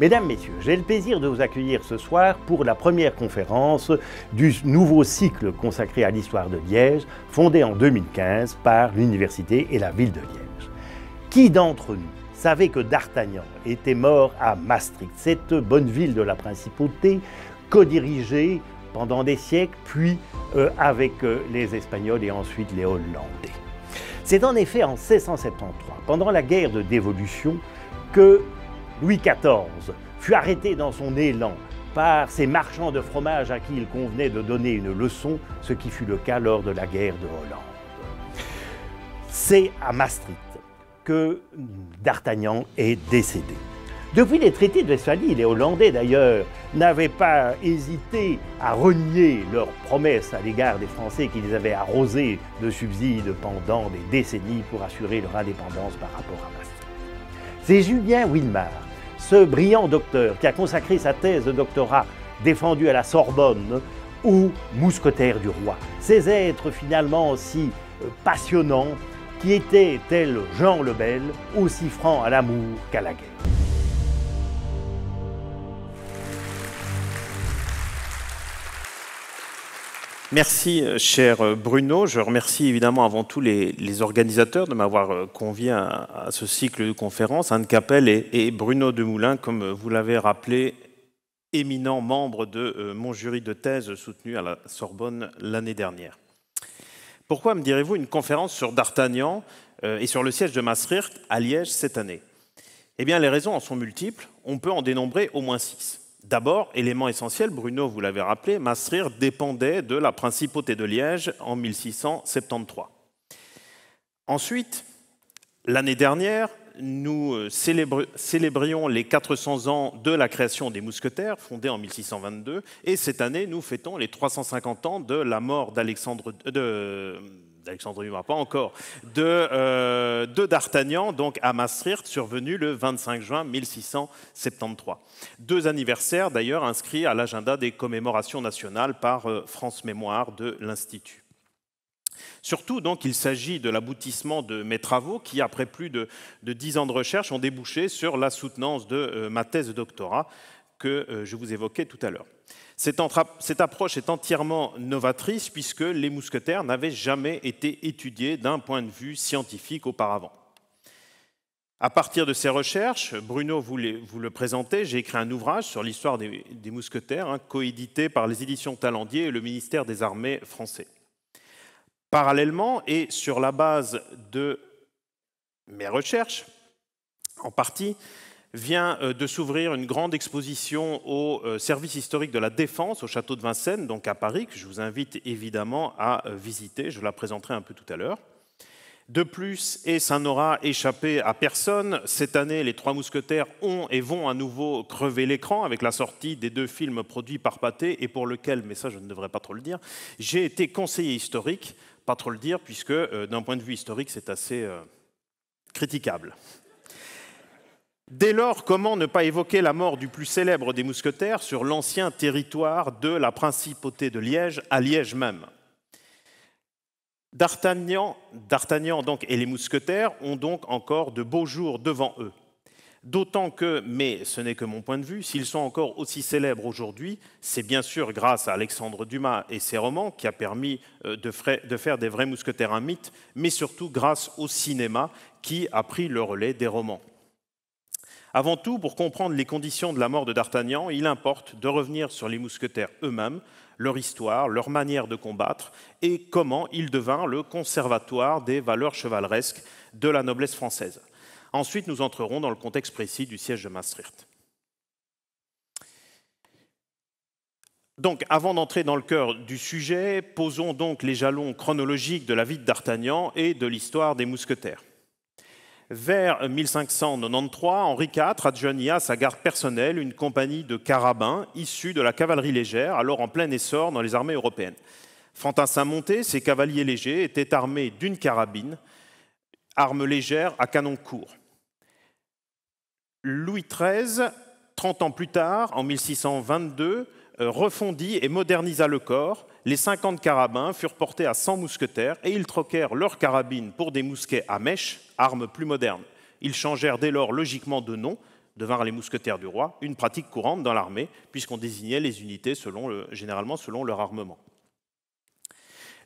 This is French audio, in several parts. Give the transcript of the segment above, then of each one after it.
Mesdames, Messieurs, j'ai le plaisir de vous accueillir ce soir pour la première conférence du nouveau cycle consacré à l'histoire de Liège, fondée en 2015 par l'Université et la ville de Liège. Qui d'entre nous savait que D'Artagnan était mort à Maastricht, cette bonne ville de la principauté, codirigée pendant des siècles, puis euh, avec euh, les Espagnols et ensuite les Hollandais C'est en effet en 1673, pendant la guerre de dévolution, que Louis XIV fut arrêté dans son élan par ces marchands de fromage à qui il convenait de donner une leçon, ce qui fut le cas lors de la guerre de Hollande. C'est à Maastricht que D'Artagnan est décédé. Depuis les traités de Westphalie, les Hollandais d'ailleurs n'avaient pas hésité à renier leurs promesses à l'égard des Français qui les avaient arrosés de subsides pendant des décennies pour assurer leur indépendance par rapport à Maastricht. C'est Julien Wilmar ce brillant docteur qui a consacré sa thèse de doctorat défendue à la Sorbonne ou mousquetaire du roi. Ces êtres finalement si euh, passionnants qui étaient, tels Jean le Bel, aussi francs à l'amour qu'à la guerre. Merci, euh, cher euh, Bruno. Je remercie évidemment avant tout les, organisateurs de m'avoir euh, convié à, ce cycle de conférences, Anne Capel et, Bruno Demoulin, comme vous l'avez rappelé, éminents membres de mon jury de thèse soutenu à la Sorbonne l'année dernière. Pourquoi, me direz-vous, une conférence sur D'Artagnan et sur le siège de Maastricht à Liège cette année Eh bien, les raisons en sont multiples. On peut en dénombrer au moins six. D'abord, élément essentiel, Bruno, vous l'avez rappelé, Maastricht dépendait de la principauté de Liège en 1673. Ensuite, l'année dernière, nous euh, célébrions les 400 ans de la création des mousquetaires, fondée en 1622, et cette année, nous fêtons les 350 ans de la mort d'Alexandre de d'Alexandre Dumas, pas encore, euh, de, D'Artagnan, donc à Maastricht, survenu le 25 juin 1673. Deux anniversaires d'ailleurs inscrits à l'agenda des commémorations nationales par euh, France Mémoire de l'Institut. Surtout, donc, il s'agit de l'aboutissement de mes travaux qui, après plus de dix ans de recherche, ont débouché sur la soutenance de euh, ma thèse de doctorat que je vous évoquais tout à l'heure. Cette, cette approche est entièrement novatrice puisque les mousquetaires n'avaient jamais été étudiés d'un point de vue scientifique auparavant. À partir de ces recherches, Bruno vous, vous le présentez, j'ai écrit un ouvrage sur l'histoire des, mousquetaires, hein, coédité par les éditions Talendier et le ministère des Armées français. Parallèlement, et sur la base de mes recherches, en partie, vient euh, de s'ouvrir une grande exposition au euh, service historique de la défense au château de Vincennes, donc à Paris, que je vous invite évidemment à euh, visiter. Je la présenterai un peu tout à l'heure. De plus, et ça n'aura échappé à personne, cette année, les Trois Mousquetaires ont et vont à nouveau crever l'écran avec la sortie des deux films produits par Pathé et pour lequel, mais ça je ne devrais pas trop le dire, j'ai été conseiller historique, pas trop le dire, puisque d'un point de vue historique, c'est assez critiquable. Dès lors, comment ne pas évoquer la mort du plus célèbre des mousquetaires sur l'ancien territoire de la principauté de Liège, à Liège même D'Artagnan, donc, et les mousquetaires ont donc encore de beaux jours devant eux. D'autant que, mais ce n'est que mon point de vue, s'ils sont encore aussi célèbres aujourd'hui, c'est bien sûr grâce à Alexandre Dumas et ses romans qui a permis euh, de, faire des vrais mousquetaires un mythe, mais surtout grâce au cinéma qui a pris le relais des romans. Avant tout, pour comprendre les conditions de la mort de D'Artagnan, il importe de revenir sur les mousquetaires eux-mêmes, leur histoire, leur manière de combattre et comment ils devinrent le conservatoire des valeurs chevaleresques de la noblesse française. Ensuite, nous entrerons dans le contexte précis du siège de Maastricht. Donc, avant d'entrer dans le cœur du sujet, posons donc les jalons chronologiques de la vie de d'Artagnan et de l'histoire des mousquetaires. Vers 1593, Henri IV adjoignit à sa garde personnelle une compagnie de carabins issus de la cavalerie légère, alors en plein essor dans les armées européennes. Fantin Saint-Monté, ses cavaliers légers étaient armés d'une carabine, arme légère à canon court. Louis XIII, 30 ans plus tard, en 1622, euh, refondit et modernisa le corps. Les 50 carabins furent portés à 100 mousquetaires et ils troquèrent leurs carabines pour des mousquets à mèche, armes plus modernes. Ils changèrent dès lors logiquement de nom, devinrent les mousquetaires du roi, une pratique courante dans l'armée, puisqu'on désignait les unités généralement selon leur armement.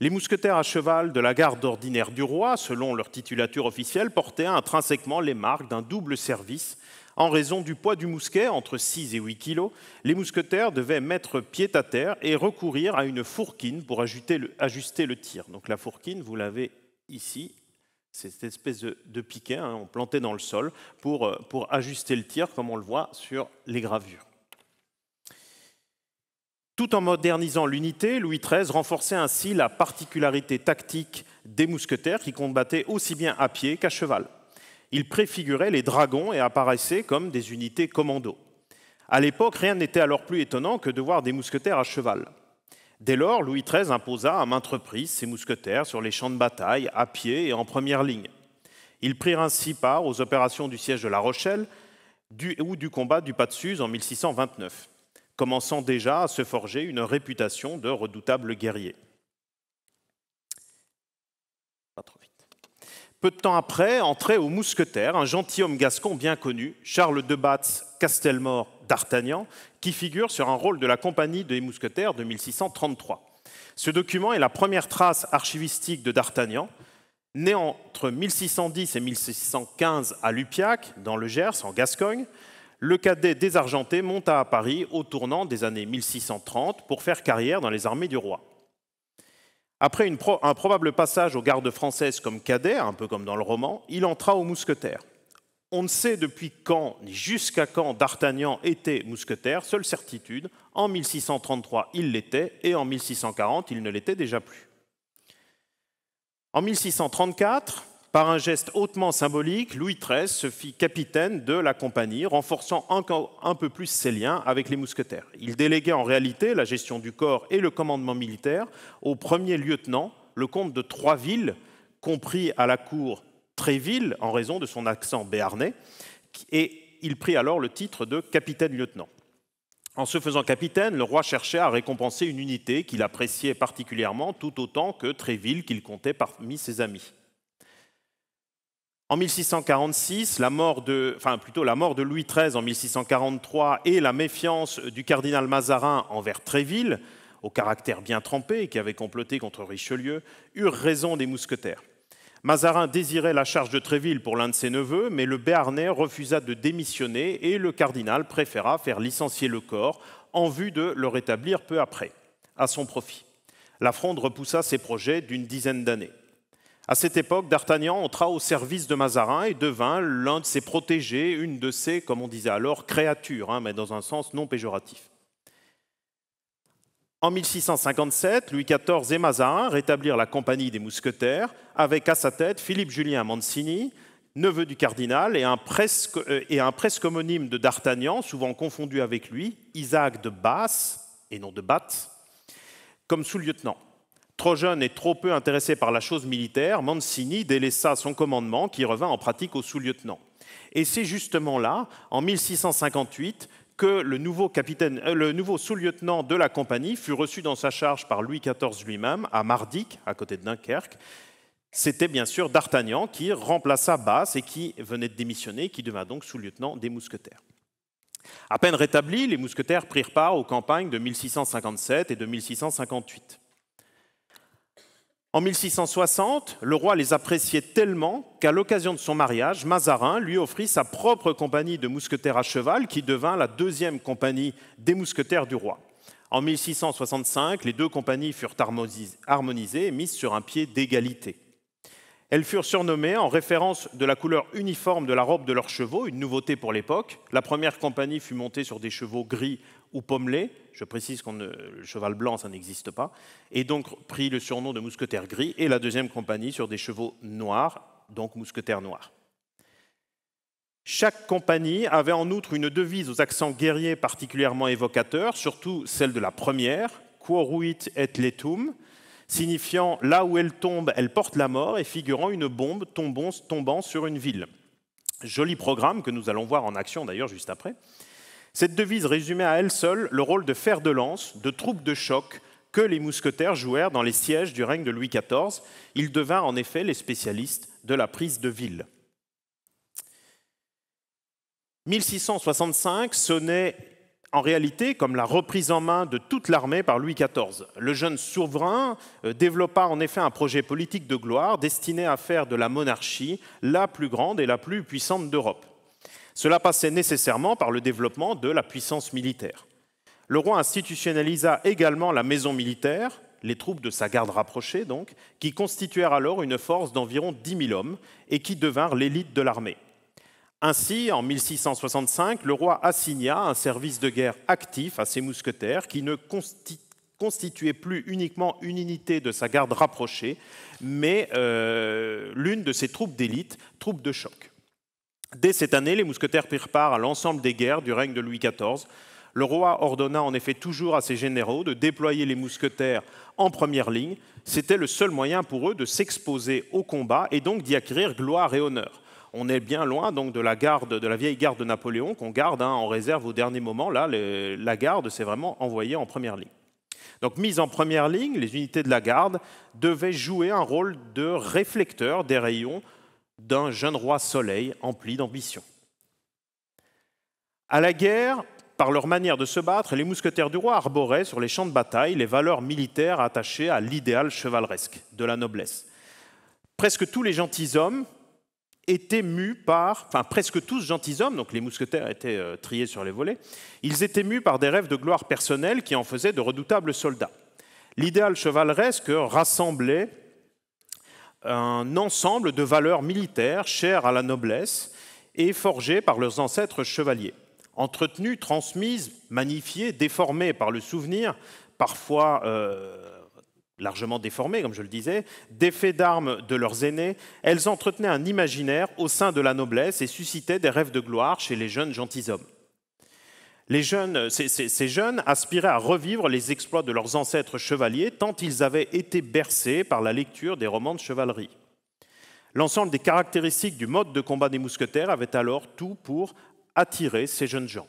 Les mousquetaires à cheval de la garde ordinaire du roi, selon leur titulature officielle, portaient intrinsèquement les marques d'un double service en raison du poids du mousquet, entre 6 et 8 kilos, les mousquetaires devaient mettre pied à terre et recourir à une fourquine pour ajuster le, tir. Donc la fourquine, vous l'avez ici, c'est cette espèce de, piquet, hein, on plantait dans le sol euh, pour ajuster le tir, comme on le voit sur les gravures. Tout en modernisant l'unité, Louis XIII renforçait ainsi la particularité tactique des mousquetaires qui combattaient aussi bien à pied qu'à cheval il préfigurait les dragons et apparaissait comme des unités commando. À l'époque, rien n'était alors plus étonnant que de voir des mousquetaires à cheval. Dès lors, Louis XIII imposa à maintes reprises ses mousquetaires sur les champs de bataille, à pied et en première ligne. Ils prirent ainsi part aux opérations du siège de La Rochelle ou du combat du Pas de Suse en 1629, commençant déjà à se forger une réputation de redoutables guerriers. Peu de temps après, entrait au Mousquetaire un gentilhomme gascon bien connu, Charles de Batz Castelmore d'Artagnan, qui figure sur un rôle de la Compagnie des mousquetaires de 1633. Ce document est la première trace archivistique de D'Artagnan. Né entre 1610 et 1615 à Lupiac, dans le Gers, en Gascogne, le cadet désargenté monta à Paris au tournant des années 1630 pour faire carrière dans les armées du roi. Après un probable passage aux gardes françaises comme cadet, un peu comme dans le roman, il entra aux mousquetaires. On ne sait depuis quand ni jusqu'à quand D'Artagnan était mousquetaire, seule certitude, en 1633 il l'était et en 1640 il ne l'était déjà plus. En 1634, par un geste hautement symbolique, Louis XIII se fit capitaine de la compagnie, renforçant encore un peu plus ses liens avec les mousquetaires. Il déléguait en réalité la gestion du corps et le commandement militaire au premier lieutenant, le comte de Troisville, compris à la cour Tréville en raison de son accent béarnais, et il prit alors le titre de capitaine-lieutenant. En se faisant capitaine, le roi cherchait à récompenser une unité qu'il appréciait particulièrement, tout autant que Tréville qu'il comptait parmi ses amis. En 1646, la mort de, enfin plutôt la mort de Louis XIII en 1643 et la méfiance du cardinal Mazarin envers Tréville, au caractère bien trempé qui avait comploté contre Richelieu, eurent raison des mousquetaires. Mazarin désirait la charge de Tréville pour l'un de ses neveux, mais le Béarnais refusa de démissionner et le cardinal préféra faire licencier le corps en vue de le rétablir peu après, à son profit. La Fronde repoussa ses projets d'une dizaine d'années. À cette époque, D'Artagnan entra au service de Mazarin et devint l'un de ses protégés, une de ses, comme on disait alors, créatures, hein, mais dans un sens non péjoratif. En 1657, Louis XIV et Mazarin rétablirent la Compagnie des Mousquetaires, avec à sa tête Philippe-Julien Mancini, neveu du cardinal et un presque, euh, et un presque homonyme de D'Artagnan, souvent confondu avec lui, Isaac de Basse, et non de Batte, comme sous-lieutenant. Trop jeune et trop peu intéressé par la chose militaire, Mancini délaissa son commandement qui revint en pratique au sous-lieutenant. Et c'est justement là, en 1658, que euh, le nouveau, sous-lieutenant de la compagnie fut reçu dans sa charge par Louis XIV lui-même à Mardic, à côté de Dunkerque. C'était bien sûr D'Artagnan qui remplaça Basse et qui venait de démissionner, qui devint donc sous-lieutenant des mousquetaires. À peine rétablis, les mousquetaires prirent part aux campagnes de 1657 et de 1658. En 1660, le roi les appréciait tellement qu'à l'occasion de son mariage, Mazarin lui offrit sa propre compagnie de mousquetaires à cheval qui devint la deuxième compagnie des mousquetaires du roi. En 1665, les deux compagnies furent harmonisées et mises sur un pied d'égalité. Elles furent surnommées en référence de la couleur uniforme de la robe de leurs chevaux, une nouveauté pour l'époque. La première compagnie fut montée sur des chevaux gris ou pommelé, je précise que le cheval blanc, ça n'existe pas, et donc pris le surnom de mousquetaire gris, et la deuxième compagnie sur des chevaux noirs, donc mousquetaire noir. Chaque compagnie avait en outre une devise aux accents guerriers particulièrement évocateurs, surtout celle de la première, Quoruit et letum, signifiant là où elle tombe, elle porte la mort, et figurant une bombe tombant sur une ville. Joli programme que nous allons voir en action d'ailleurs juste après. Cette devise résumait à elle seule le rôle de fer de lance, de troupe de choc que les mousquetaires jouèrent dans les sièges du règne de Louis XIV. Ils devinrent en effet les spécialistes de la prise de ville. 1665 sonnait en réalité comme la reprise en main de toute l'armée par Louis XIV. Le jeune souverain euh, développa en effet un projet politique de gloire destiné à faire de la monarchie la plus grande et la plus puissante d'Europe. Cela passait nécessairement par le développement de la puissance militaire. Le roi institutionnalisa également la maison militaire, les troupes de sa garde rapprochée donc, qui constituèrent alors une force d'environ 10 000 hommes et qui devinrent l'élite de l'armée. Ainsi, en 1665, le roi assigna un service de guerre actif à ses mousquetaires qui ne constituait plus uniquement une unité de sa garde rapprochée, mais euh, l'une de ses troupes d'élite, troupes de choc. Dès cette année, les mousquetaires prirent part à l'ensemble des guerres du règne de Louis XIV. Le roi ordonna en effet toujours à ses généraux de déployer les mousquetaires en première ligne. C'était le seul moyen pour eux de s'exposer au combat et donc d'y acquérir gloire et honneur. On est bien loin donc de la garde, de la vieille garde de Napoléon qu'on garde hein, en réserve au dernier moment. Là, la garde s'est vraiment envoyée en première ligne. Donc mise en première ligne, les unités de la garde devaient jouer un rôle de réflecteur des rayons d'un jeune roi soleil empli d'ambition. À la guerre, par leur manière de se battre, les mousquetaires du roi arboraient sur les champs de bataille les valeurs militaires attachées à l'idéal chevaleresque de la noblesse. Presque tous les gentilshommes étaient mus par, enfin presque tous gentilshommes, donc les mousquetaires étaient euh, triés sur les volets, ils étaient mus par des rêves de gloire personnelle qui en faisaient de redoutables soldats. L'idéal chevaleresque rassemblait un ensemble de valeurs militaires chères à la noblesse et forgées par leurs ancêtres chevaliers, entretenues, transmises, magnifiées, déformées par le souvenir, parfois euh, largement déformées, comme je le disais, faits d'armes de leurs aînés, elles entretenaient un imaginaire au sein de la noblesse et suscitaient des rêves de gloire chez les jeunes gentilshommes jeunes, ces, jeunes aspiraient à revivre les exploits de leurs ancêtres chevaliers tant ils avaient été bercés par la lecture des romans de chevalerie. L'ensemble des caractéristiques du mode de combat des mousquetaires avait alors tout pour attirer ces jeunes gens.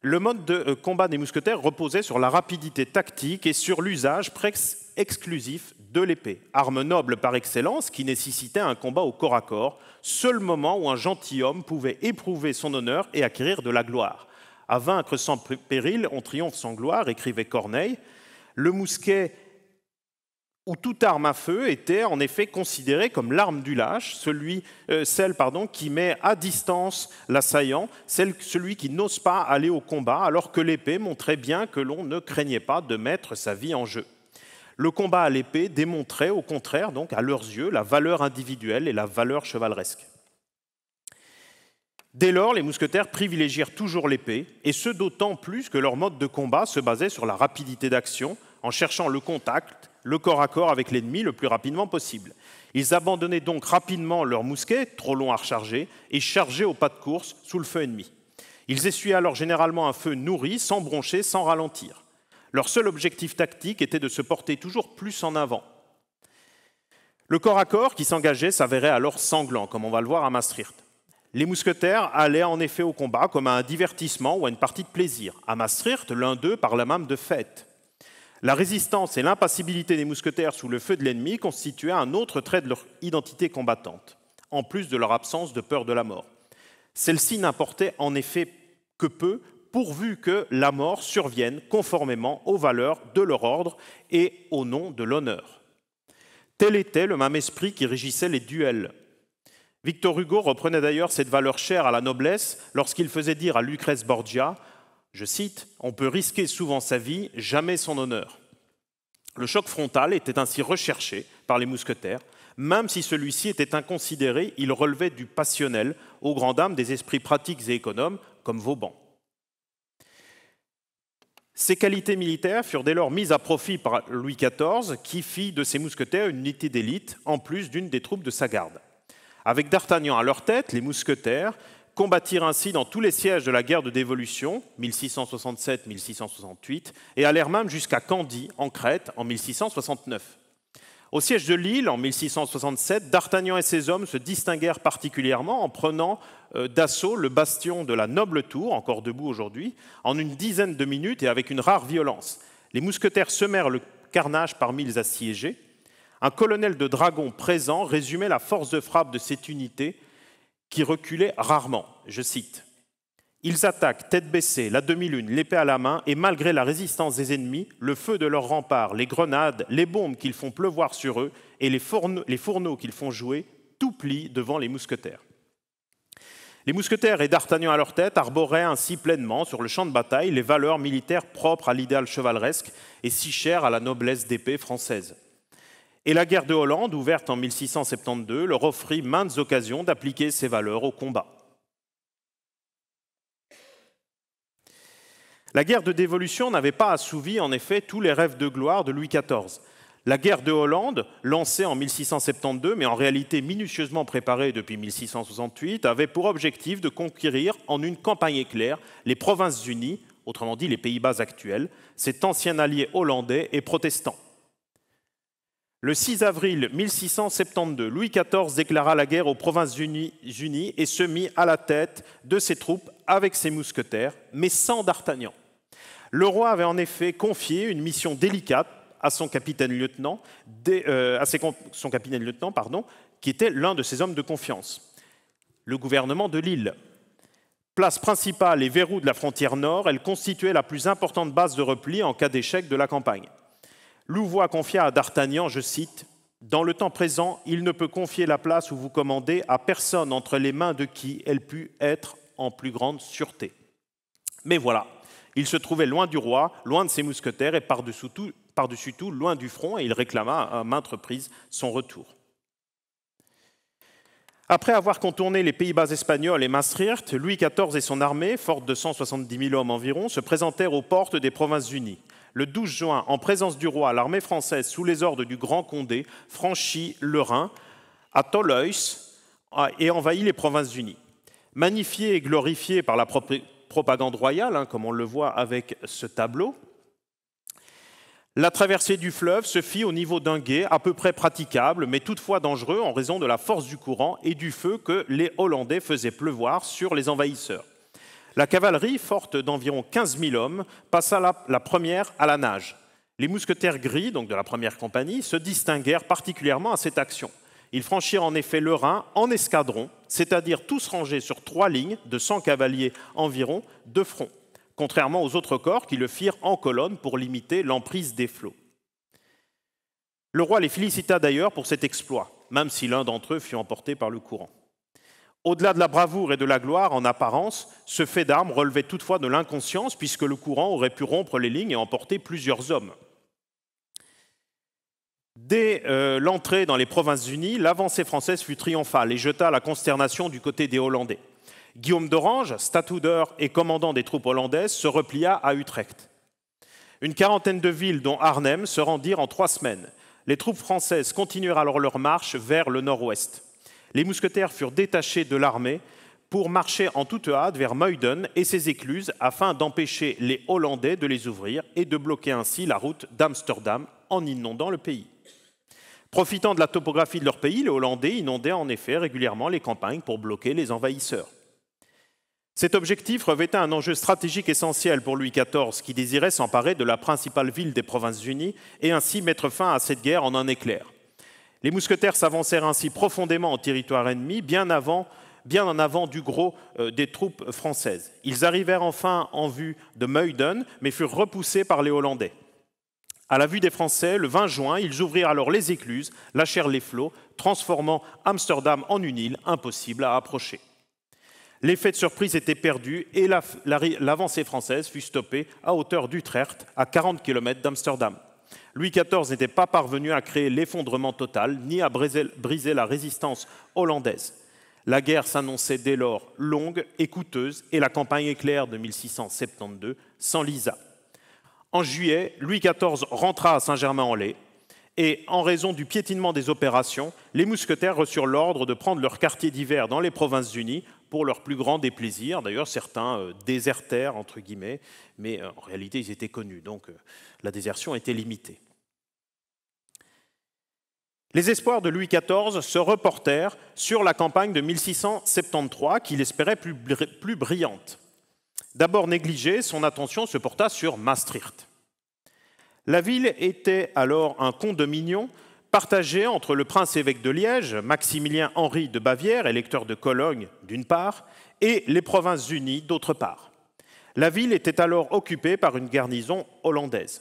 Le mode de euh, combat des mousquetaires reposait sur la rapidité tactique et sur l'usage presque exclusif de l'épée, arme noble par excellence qui nécessitait un combat au corps à corps, seul moment où un gentilhomme pouvait éprouver son honneur et acquérir de la gloire. À vaincre sans péril, on triomphe sans gloire, écrivait Corneille. Le mousquet ou toute arme à feu était en effet considéré comme l'arme du lâche, celui, euh, celle pardon, qui met à distance l'assaillant, celui qui n'ose pas aller au combat, alors que l'épée montrait bien que l'on ne craignait pas de mettre sa vie en jeu. Le combat à l'épée démontrait au contraire, donc, à leurs yeux, la valeur individuelle et la valeur chevaleresque. Dès lors, les mousquetaires privilégièrent toujours l'épée, et ce d'autant plus que leur mode de combat se basait sur la rapidité d'action, en cherchant le contact, le corps à corps avec l'ennemi le plus rapidement possible. Ils abandonnaient donc rapidement leurs mousquets, trop longs à recharger, et chargeaient au pas de course sous le feu ennemi. Ils essuyaient alors généralement un feu nourri, sans broncher, sans ralentir. Leur seul objectif tactique était de se porter toujours plus en avant. Le corps à corps qui s'engageait s'avérait alors sanglant, comme on va le voir à Maastricht. Les mousquetaires allaient en effet au combat comme à un divertissement ou à une partie de plaisir. À Maastricht, l'un d'eux parla même de fête. La résistance et l'impassibilité des mousquetaires sous le feu de l'ennemi constituaient un autre trait de leur identité combattante, en plus de leur absence de peur de la mort. Celle-ci n'importait en effet que peu pourvu que la mort survienne conformément aux valeurs de leur ordre et au nom de l'honneur. Tel était le même esprit qui régissait les duels. Victor Hugo reprenait d'ailleurs cette valeur chère à la noblesse lorsqu'il faisait dire à Lucrèce Borgia, je cite, On peut risquer souvent sa vie, jamais son honneur. Le choc frontal était ainsi recherché par les mousquetaires, même si celui-ci était inconsidéré, il relevait du passionnel aux grand dames des esprits pratiques et économes comme Vauban. Ces qualités militaires furent dès lors mises à profit par Louis XIV, qui fit de ses mousquetaires une unité d'élite, en plus d'une des troupes de sa garde. Avec D'Artagnan à leur tête, les mousquetaires combattirent ainsi dans tous les sièges de la guerre de dévolution, 1667-1668, et allèrent même jusqu'à Candie, en Crète, en 1669. Au siège de Lille, en 1667, D'Artagnan et ses hommes se distinguèrent particulièrement en prenant euh, d'assaut le bastion de la noble tour, encore debout aujourd'hui, en une dizaine de minutes et avec une rare violence. Les mousquetaires semèrent le carnage parmi les assiégés. Un colonel de dragons présent résumait la force de frappe de cette unité qui reculait rarement. Je cite ils attaquent tête baissée, la demi-lune, l'épée à la main, et malgré la résistance des ennemis, le feu de leurs remparts, les grenades, les bombes qu'ils font pleuvoir sur eux et les fourneaux, qu'ils font jouer, tout plie devant les mousquetaires. Les mousquetaires et d'Artagnan à leur tête arboraient ainsi pleinement sur le champ de bataille les valeurs militaires propres à l'idéal chevaleresque et si chères à la noblesse d'épée française. Et la guerre de Hollande, ouverte en 1672, leur offrit maintes occasions d'appliquer ces valeurs au combat. La guerre de dévolution n'avait pas assouvi en effet tous les rêves de gloire de Louis XIV. La guerre de Hollande, lancée en 1672 mais en réalité minutieusement préparée depuis 1668, avait pour objectif de conquérir en une campagne éclair les provinces unies, autrement dit les Pays-Bas actuels, cet ancien allié hollandais et protestant. Le 6 avril 1672, Louis XIV déclara la guerre aux provinces unies et se mit à la tête de ses troupes avec ses mousquetaires, mais sans d'Artagnan. Le roi avait en effet confié une mission délicate à son capitaine-lieutenant, euh, son capitaine-lieutenant, pardon, qui était l'un de ses hommes de confiance, le gouvernement de Lille. Place principale et verrou de la frontière nord, elle constituait la plus importante base de repli en cas d'échec de la campagne. Louvois confia à D'Artagnan, je cite, Dans le temps présent, il ne peut confier la place où vous commandez à personne entre les mains de qui elle pût être en plus grande sûreté. Mais voilà, il se trouvait loin du roi, loin de ses mousquetaires et par-dessus tout, loin du front, et il réclama à maintes reprises son retour. Après avoir contourné les Pays-Bas espagnols et Maastricht, Louis XIV et son armée, forte de 170 000 hommes environ, se présentèrent aux portes des Provinces-Unies. Le 12 juin, en présence du roi, l'armée française, sous les ordres du Grand Condé, franchit le Rhin à Tolois et envahit les provinces unies. Magnifiée et glorifiée par la propagande royale, hein, comme on le voit avec ce tableau, la traversée du fleuve se fit au niveau d'un guet à peu près praticable, mais toutefois dangereux en raison de la force du courant et du feu que les Hollandais faisaient pleuvoir sur les envahisseurs. La cavalerie, forte d'environ 15 000 hommes, passa la, première à la nage. Les mousquetaires gris, donc de la première compagnie, se distinguèrent particulièrement à cette action. Ils franchirent en effet le Rhin en escadron, c'est-à-dire tous rangés sur trois lignes de 100 cavaliers environ de front, contrairement aux autres corps qui le firent en colonne pour limiter l'emprise des flots. Le roi les félicita d'ailleurs pour cet exploit, même si l'un d'entre eux fut emporté par le courant. Au-delà de la bravoure et de la gloire, en apparence, ce fait d'armes relevait toutefois de l'inconscience, puisque le courant aurait pu rompre les lignes et emporter plusieurs hommes. Dès euh, l'entrée dans les Provinces-Unies, l'avancée française fut triomphale et jeta la consternation du côté des Hollandais. Guillaume d'Orange, statoudeur et commandant des troupes hollandaises, se replia à Utrecht. Une quarantaine de villes, dont Arnhem, se rendirent en trois semaines. Les troupes françaises continuèrent alors leur marche vers le nord-ouest. Les mousquetaires furent détachés de l'armée pour marcher en toute hâte vers Meudon et ses écluses afin d'empêcher les Hollandais de les ouvrir et de bloquer ainsi la route d'Amsterdam en inondant le pays. Profitant de la topographie de leur pays, les Hollandais inondaient en effet régulièrement les campagnes pour bloquer les envahisseurs. Cet objectif revêtait un enjeu stratégique essentiel pour Louis XIV, qui désirait s'emparer de la principale ville des Provinces-Unies et ainsi mettre fin à cette guerre en un éclair. Les mousquetaires s'avancèrent ainsi profondément en territoire ennemi, bien, avant, bien en avant du gros euh, des troupes françaises. Ils arrivèrent enfin en vue de Meudon, mais furent repoussés par les Hollandais. À la vue des Français, le 20 juin, ils ouvrirent alors les écluses, lâchèrent les flots, transformant Amsterdam en une île impossible à approcher. L'effet de surprise était perdu et l'avancée française fut stoppée à hauteur d'Utrecht, à 40 km d'Amsterdam. Louis XIV n'était pas parvenu à créer l'effondrement total ni à briser la résistance hollandaise. La guerre s'annonçait dès lors longue et coûteuse et la campagne éclair de 1672 s'enlisa. En juillet, Louis XIV rentra à Saint-Germain-en-Laye et, en raison du piétinement des opérations, les mousquetaires reçurent l'ordre de prendre leur quartier d'hiver dans les Provinces-Unies pour leur plus grand déplaisir. D'ailleurs, certains euh, désertèrent, entre guillemets, mais euh, en réalité, ils étaient connus, donc euh, la désertion était limitée. Les espoirs de Louis XIV se reportèrent sur la campagne de 1673 qu'il espérait plus, brillante. D'abord négligée, son attention se porta sur Maastricht. La ville était alors un condominium partagé entre le prince-évêque de Liège, Maximilien Henri de Bavière, électeur de Cologne d'une part, et les Provinces-Unies d'autre part. La ville était alors occupée par une garnison hollandaise.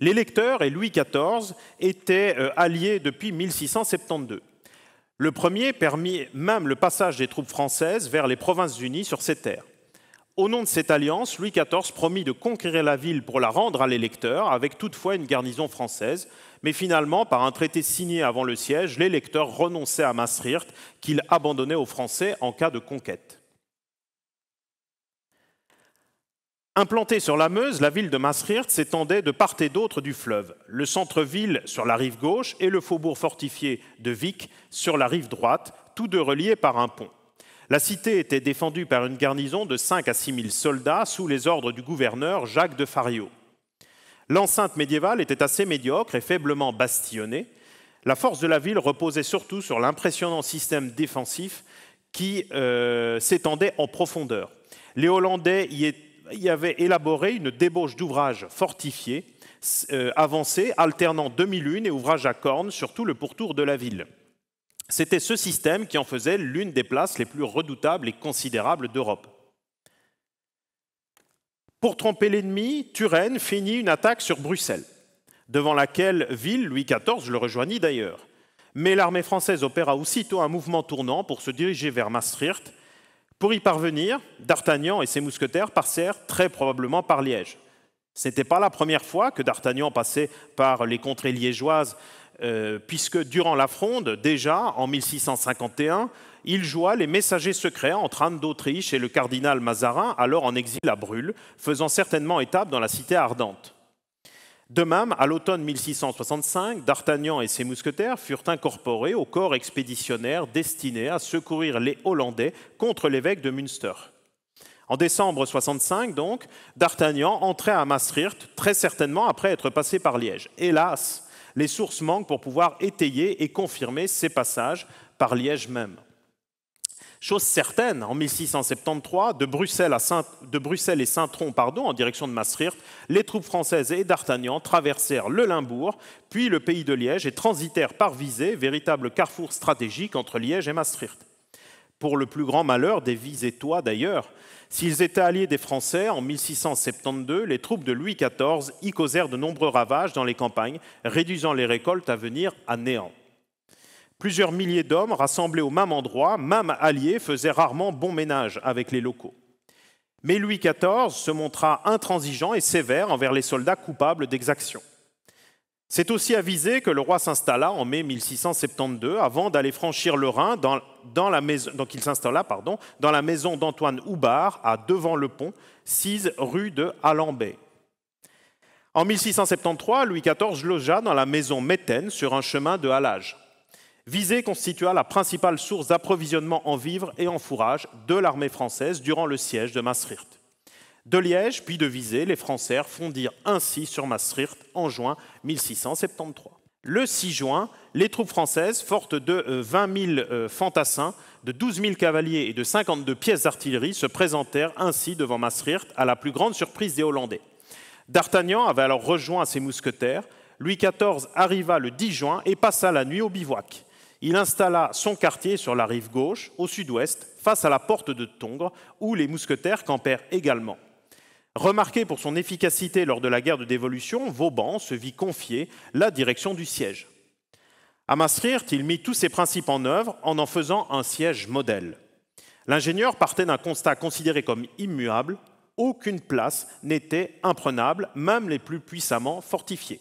L'électeur et Louis XIV étaient euh, alliés depuis 1672. Le premier permit même le passage des troupes françaises vers les provinces unies sur ses terres. Au nom de cette alliance, Louis XIV promit de conquérir la ville pour la rendre à l'électeur, avec toutefois une garnison française, mais finalement, par un traité signé avant le siège, l'électeur renonçait à Maastricht, qu'il abandonnait aux Français en cas de conquête. Implantée sur la Meuse, la ville de Maastricht s'étendait de part et d'autre du fleuve, le centre-ville sur la rive gauche et le faubourg fortifié de Vic sur la rive droite, tous deux reliés par un pont. La cité était défendue par une garnison de 5 à 6 000 soldats sous les ordres du gouverneur Jacques de Fario. L'enceinte médiévale était assez médiocre et faiblement bastionnée. La force de la ville reposait surtout sur l'impressionnant système défensif qui euh, s'étendait en profondeur. Les Hollandais y étaient il avait élaboré une débauche d'ouvrages fortifiés, euh, avancés, alternant demi-lune et ouvrages à cornes sur tout le pourtour de la ville. C'était ce système qui en faisait l'une des places les plus redoutables et considérables d'Europe. Pour tromper l'ennemi, Turenne finit une attaque sur Bruxelles, devant laquelle ville Louis XIV le rejoignit d'ailleurs. Mais l'armée française opéra aussitôt un mouvement tournant pour se diriger vers Maastricht pour y parvenir, D'Artagnan et ses mousquetaires passèrent très probablement par Liège. Ce n'était pas la première fois que D'Artagnan passait par les contrées liégeoises, euh, puisque durant la Fronde, déjà en 1651, il joua les messagers secrets entre Anne d'Autriche et le cardinal Mazarin, alors en exil à Brûle, faisant certainement étape dans la cité ardente. De même, à l'automne 1665, D'Artagnan et ses mousquetaires furent incorporés au corps expéditionnaire destiné à secourir les Hollandais contre l'évêque de Münster. En décembre 65, donc, D'Artagnan entrait à Maastricht, très certainement après être passé par Liège. Hélas, les sources manquent pour pouvoir étayer et confirmer ces passages par Liège même. Chose certaine, en 1673, de Bruxelles, à de Bruxelles et Saint-Tron en direction de Maastricht, les troupes françaises et d'Artagnan traversèrent le Limbourg, puis le pays de Liège et transitèrent par Visé, véritable carrefour stratégique entre Liège et Maastricht. Pour le plus grand malheur des Visétois d'ailleurs, s'ils étaient alliés des Français en 1672, les troupes de Louis XIV y causèrent de nombreux ravages dans les campagnes, réduisant les récoltes à venir à néant. Plusieurs milliers d'hommes rassemblés au même endroit, même alliés, faisaient rarement bon ménage avec les locaux. Mais Louis XIV se montra intransigeant et sévère envers les soldats coupables d'exactions. C'est aussi avisé que le roi s'installa en mai 1672 avant d'aller franchir le Rhin dans, la maison, donc il s'installa pardon, dans la maison d'Antoine Houbard à Devant-le-Pont, 6 rue de Alembay. En 1673, Louis XIV logea dans la maison Métaine sur un chemin de halage. Visé constitua la principale source d'approvisionnement en vivres et en fourrage de l'armée française durant le siège de Maastricht. De Liège, puis de Visé, les Français fondirent ainsi sur Maastricht en juin 1673. Le 6 juin, les troupes françaises, fortes de 20 euh, 000 euh, fantassins, de 12 000 cavaliers et de 52 pièces d'artillerie, se présentèrent ainsi devant Maastricht, à la plus grande surprise des Hollandais. D'Artagnan avait alors rejoint ses mousquetaires. Louis XIV arriva le 10 juin et passa la nuit au bivouac. Il installa son quartier sur la rive gauche, au sud-ouest, face à la porte de Tongres, où les mousquetaires campèrent également. Remarqué pour son efficacité lors de la guerre de dévolution, Vauban se vit confier la direction du siège. À Maastricht, il mit tous ses principes en œuvre en en faisant un siège modèle. L'ingénieur partait d'un constat considéré comme immuable, aucune place n'était imprenable, même les plus puissamment fortifiées.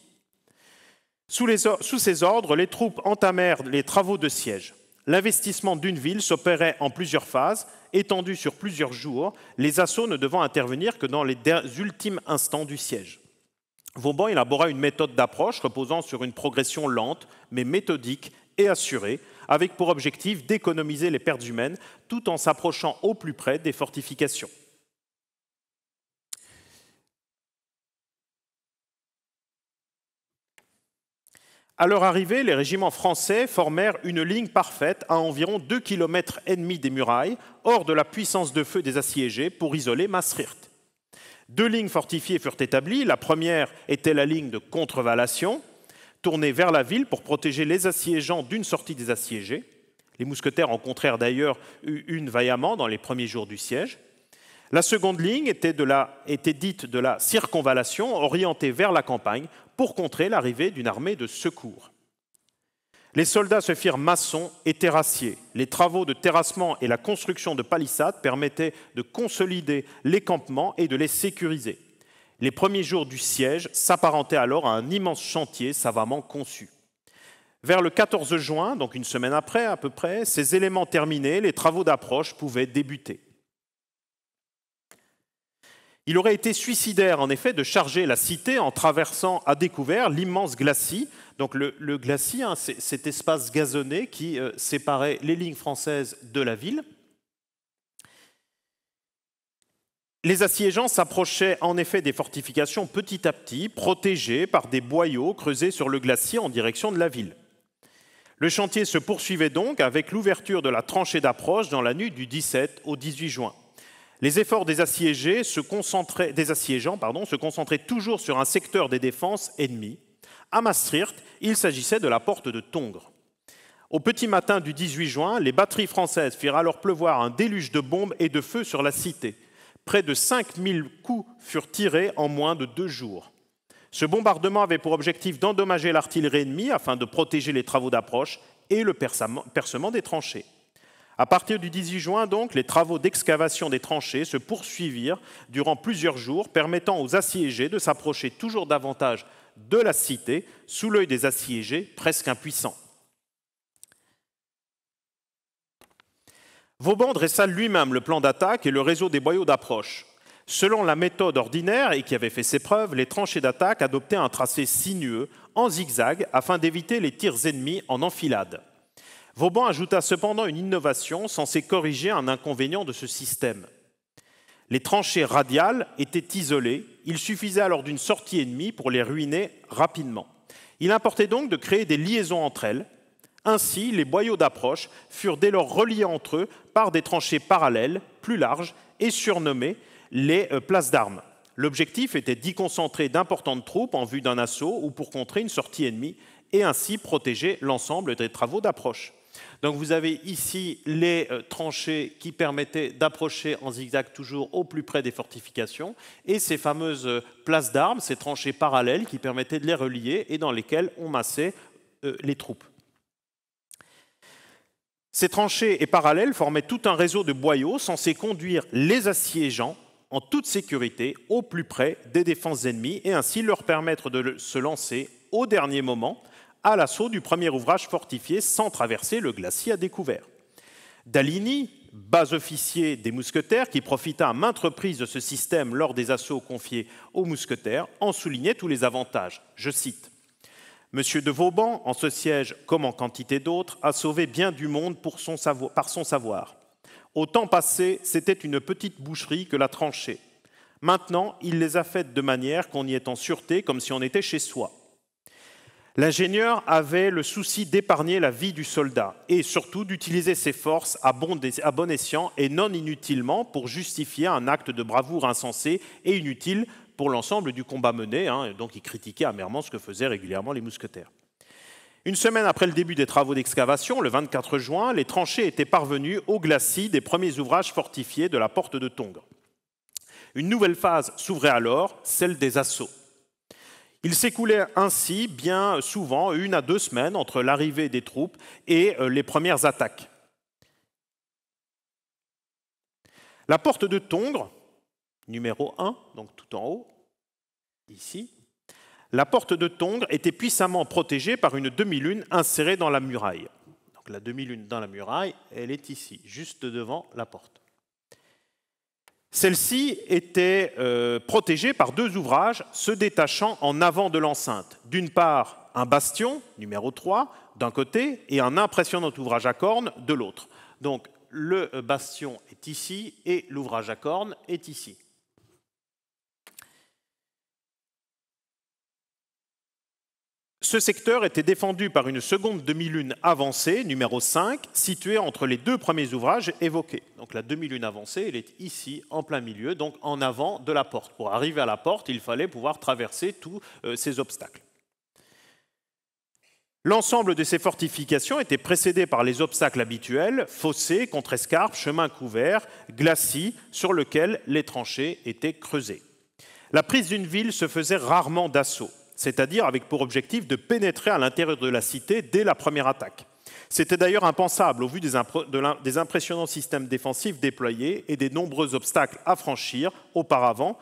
Sous, les, ses ordres, les troupes entamèrent les travaux de siège. L'investissement d'une ville s'opérait en plusieurs phases, étendues sur plusieurs jours, les assauts ne devant intervenir que dans les ultimes instants du siège. Vauban élabora une méthode d'approche reposant sur une progression lente, mais méthodique et assurée, avec pour objectif d'économiser les pertes humaines tout en s'approchant au plus près des fortifications. À leur arrivée, les régiments français formèrent une ligne parfaite à environ 2,5 km des murailles, hors de la puissance de feu des assiégés, pour isoler Maastricht. Deux lignes fortifiées furent établies. La première était la ligne de contre-vallation, tournée vers la ville pour protéger les assiégeants d'une sortie des assiégés. Les mousquetaires rencontrèrent d'ailleurs une vaillamment dans les premiers jours du siège. La seconde ligne était, était dite de la circonvallation, orientée vers la campagne pour contrer l'arrivée d'une armée de secours. Les soldats se firent maçons et terrassiers. Les travaux de terrassement et la construction de palissades permettaient de consolider les campements et de les sécuriser. Les premiers jours du siège s'apparentaient alors à un immense chantier savamment conçu. Vers le 14 juin, donc une semaine après à peu près, ces éléments terminés, les travaux d'approche pouvaient débuter. Il aurait été suicidaire, en effet, de charger la cité en traversant à découvert l'immense glacis. Donc le, glacis, hein, cet espace gazonné qui euh, séparait les lignes françaises de la ville. Les assiégeants s'approchaient en effet des fortifications petit à petit, protégées par des boyaux creusés sur le glacier en direction de la ville. Le chantier se poursuivait donc avec l'ouverture de la tranchée d'approche dans la nuit du 17 au 18 juin. Les efforts des assiégés se concentraient, des assiégeants pardon, se concentraient toujours sur un secteur des défenses ennemies. À Maastricht, il s'agissait de la porte de Tongres. Au petit matin du 18 juin, les batteries françaises firent alors pleuvoir un déluge de bombes et de feux sur la cité. Près de 5000 coups furent tirés en moins de deux jours. Ce bombardement avait pour objectif d'endommager l'artillerie ennemie afin de protéger les travaux d'approche et le percement des tranchées. À partir du 18 juin, donc, les travaux d'excavation des tranchées se poursuivirent durant plusieurs jours, permettant aux assiégés de s'approcher toujours davantage de la cité, sous l'œil des assiégés presque impuissants. Vauban dressa lui-même le plan d'attaque et le réseau des boyaux d'approche. Selon la méthode ordinaire et qui avait fait ses preuves, les tranchées d'attaque adoptaient un tracé sinueux, en zigzag, afin d'éviter les tirs ennemis en enfilade. Vauban ajouta cependant une innovation censée corriger un inconvénient de ce système. Les tranchées radiales étaient isolées, il suffisait alors d'une sortie ennemie pour les ruiner rapidement. Il importait donc de créer des liaisons entre elles. Ainsi, les boyaux d'approche furent dès lors reliés entre eux par des tranchées parallèles, plus larges, et surnommées les euh, places d'armes. L'objectif était d'y concentrer d'importantes troupes en vue d'un assaut ou pour contrer une sortie ennemie et ainsi protéger l'ensemble des travaux d'approche. Donc vous avez ici les euh, tranchées qui permettaient d'approcher en zigzag toujours au plus près des fortifications et ces fameuses euh, places d'armes, ces tranchées parallèles qui permettaient de les relier et dans lesquelles on massait euh, les troupes. Ces tranchées et parallèles formaient tout un réseau de boyaux censés conduire les assiégeants en toute sécurité au plus près des défenses ennemies et ainsi leur permettre de se lancer au dernier moment à l'assaut du premier ouvrage fortifié sans traverser le glacier à découvert. Dalini, bas officier des mousquetaires, qui profita à maintes reprises de ce système lors des assauts confiés aux mousquetaires, en soulignait tous les avantages. Je cite Monsieur de Vauban, en ce siège comme en quantité d'autres, a sauvé bien du monde par son savoir. Au temps passé, c'était une petite boucherie que la tranchée. Maintenant, il les a faites de manière qu'on y est en sûreté comme si on était chez soi. L'ingénieur avait le souci d'épargner la vie du soldat et surtout d'utiliser ses forces à bon, escient et non inutilement pour justifier un acte de bravoure insensé et inutile pour l'ensemble du combat mené. Hein. donc il critiquait amèrement ce que faisaient régulièrement les mousquetaires. Une semaine après le début des travaux d'excavation, le 24 juin, les tranchées étaient parvenues au glacis des premiers ouvrages fortifiés de la porte de Tongres. Une nouvelle phase s'ouvrait alors, celle des assauts. Il s'écoulait ainsi bien souvent une à deux semaines entre l'arrivée des troupes et euh, les premières attaques. La porte de Tongres, numéro 1, donc tout en haut, ici, la porte de Tongres était puissamment protégée par une demi-lune insérée dans la muraille. Donc la demi-lune dans la muraille, elle est ici, juste devant la porte. Celle-ci était euh, protégée par deux ouvrages se détachant en avant de l'enceinte. D'une part, un bastion, numéro 3, d'un côté, et un impressionnant ouvrage à cornes de l'autre. Donc le bastion est ici et l'ouvrage à cornes est ici. Ce secteur était défendu par une seconde demi-lune avancée, numéro 5, située entre les deux premiers ouvrages évoqués. Donc la demi-lune avancée, elle est ici, en plein milieu, donc en avant de la porte. Pour arriver à la porte, il fallait pouvoir traverser tous euh, ces obstacles. L'ensemble de ces fortifications était précédé par les obstacles habituels, fossés, contre-escarpes, chemins couverts, glacis, sur lesquels les tranchées étaient creusées. La prise d'une ville se faisait rarement d'assaut c'est-à-dire avec pour objectif de pénétrer à l'intérieur de la cité dès la première attaque. C'était d'ailleurs impensable au vu des, impressionnants systèmes défensifs déployés et des nombreux obstacles à franchir auparavant,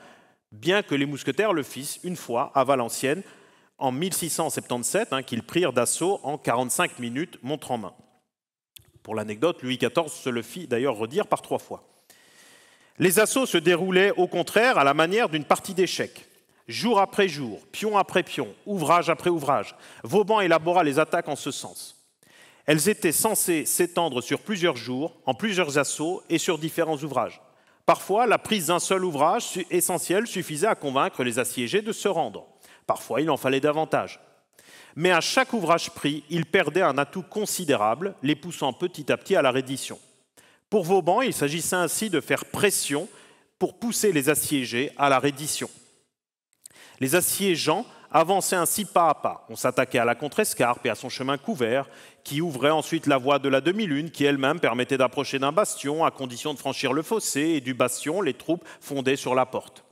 bien que les mousquetaires le fissent une fois à Valenciennes en 1677, hein, qu'ils prirent d'assaut en 45 minutes, montre en main. Pour l'anecdote, Louis XIV se le fit d'ailleurs redire par trois fois. Les assauts se déroulaient au contraire à la manière d'une partie d'échecs jour après jour, pion après pion, ouvrage après ouvrage, Vauban élabora les attaques en ce sens. Elles étaient censées s'étendre sur plusieurs jours, en plusieurs assauts et sur différents ouvrages. Parfois, la prise d'un seul ouvrage essentiel suffisait à convaincre les assiégés de se rendre. Parfois, il en fallait davantage. Mais à chaque ouvrage pris, il perdait un atout considérable, les poussant petit à petit à la reddition. Pour Vauban, il s'agissait ainsi de faire pression pour pousser les assiégés à la reddition. Les assiégeants avançaient ainsi pas à pas. On s'attaquait à la contrescarpe et à son chemin couvert, qui ouvrait ensuite la voie de la demi-lune, qui elle-même permettait d'approcher d'un bastion, à condition de franchir le fossé, et du bastion, les troupes fondaient sur la porte.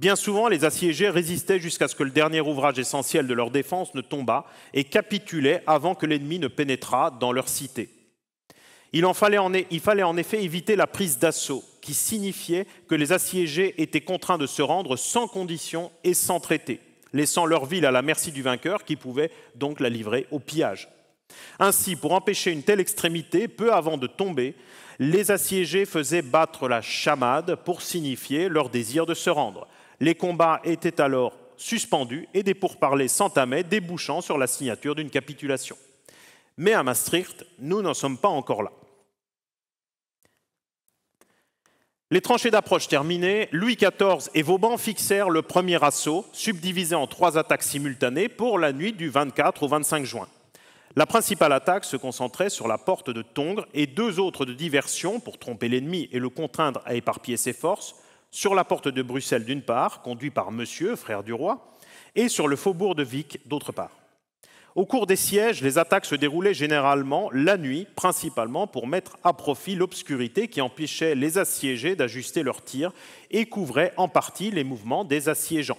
Bien souvent, les assiégés résistaient jusqu'à ce que le dernier ouvrage essentiel de leur défense ne tombât et capitulaient avant que l'ennemi ne pénétrât dans leur cité. Il, il fallait en effet éviter la prise d'assaut qui signifiait que les assiégés étaient contraints de se rendre sans condition et sans traité, laissant leur ville à la merci du vainqueur qui pouvait donc la livrer au pillage. Ainsi, pour empêcher une telle extrémité, peu avant de tomber, les assiégés faisaient battre la chamade pour signifier leur désir de se rendre. Les combats étaient alors suspendus et des pourparlers s'entamaient, débouchant sur la signature d'une capitulation. Mais à Maastricht, nous n'en sommes pas encore là. Les tranchées d'approche terminées, Louis XIV et Vauban fixèrent le premier assaut, subdivisé en trois attaques simultanées pour la nuit du 24 au 25 juin. La principale attaque se concentrait sur la porte de Tongres et deux autres de diversion pour tromper l'ennemi et le contraindre à éparpiller ses forces, sur la porte de Bruxelles d'une part, conduite par Monsieur, frère du roi, et sur le faubourg de Vic d'autre part. Au cours des sièges, les attaques se déroulaient généralement la nuit, principalement pour mettre à profit l'obscurité qui empêchait les assiégés d'ajuster leurs tirs et couvrait en partie les mouvements des assiégeants.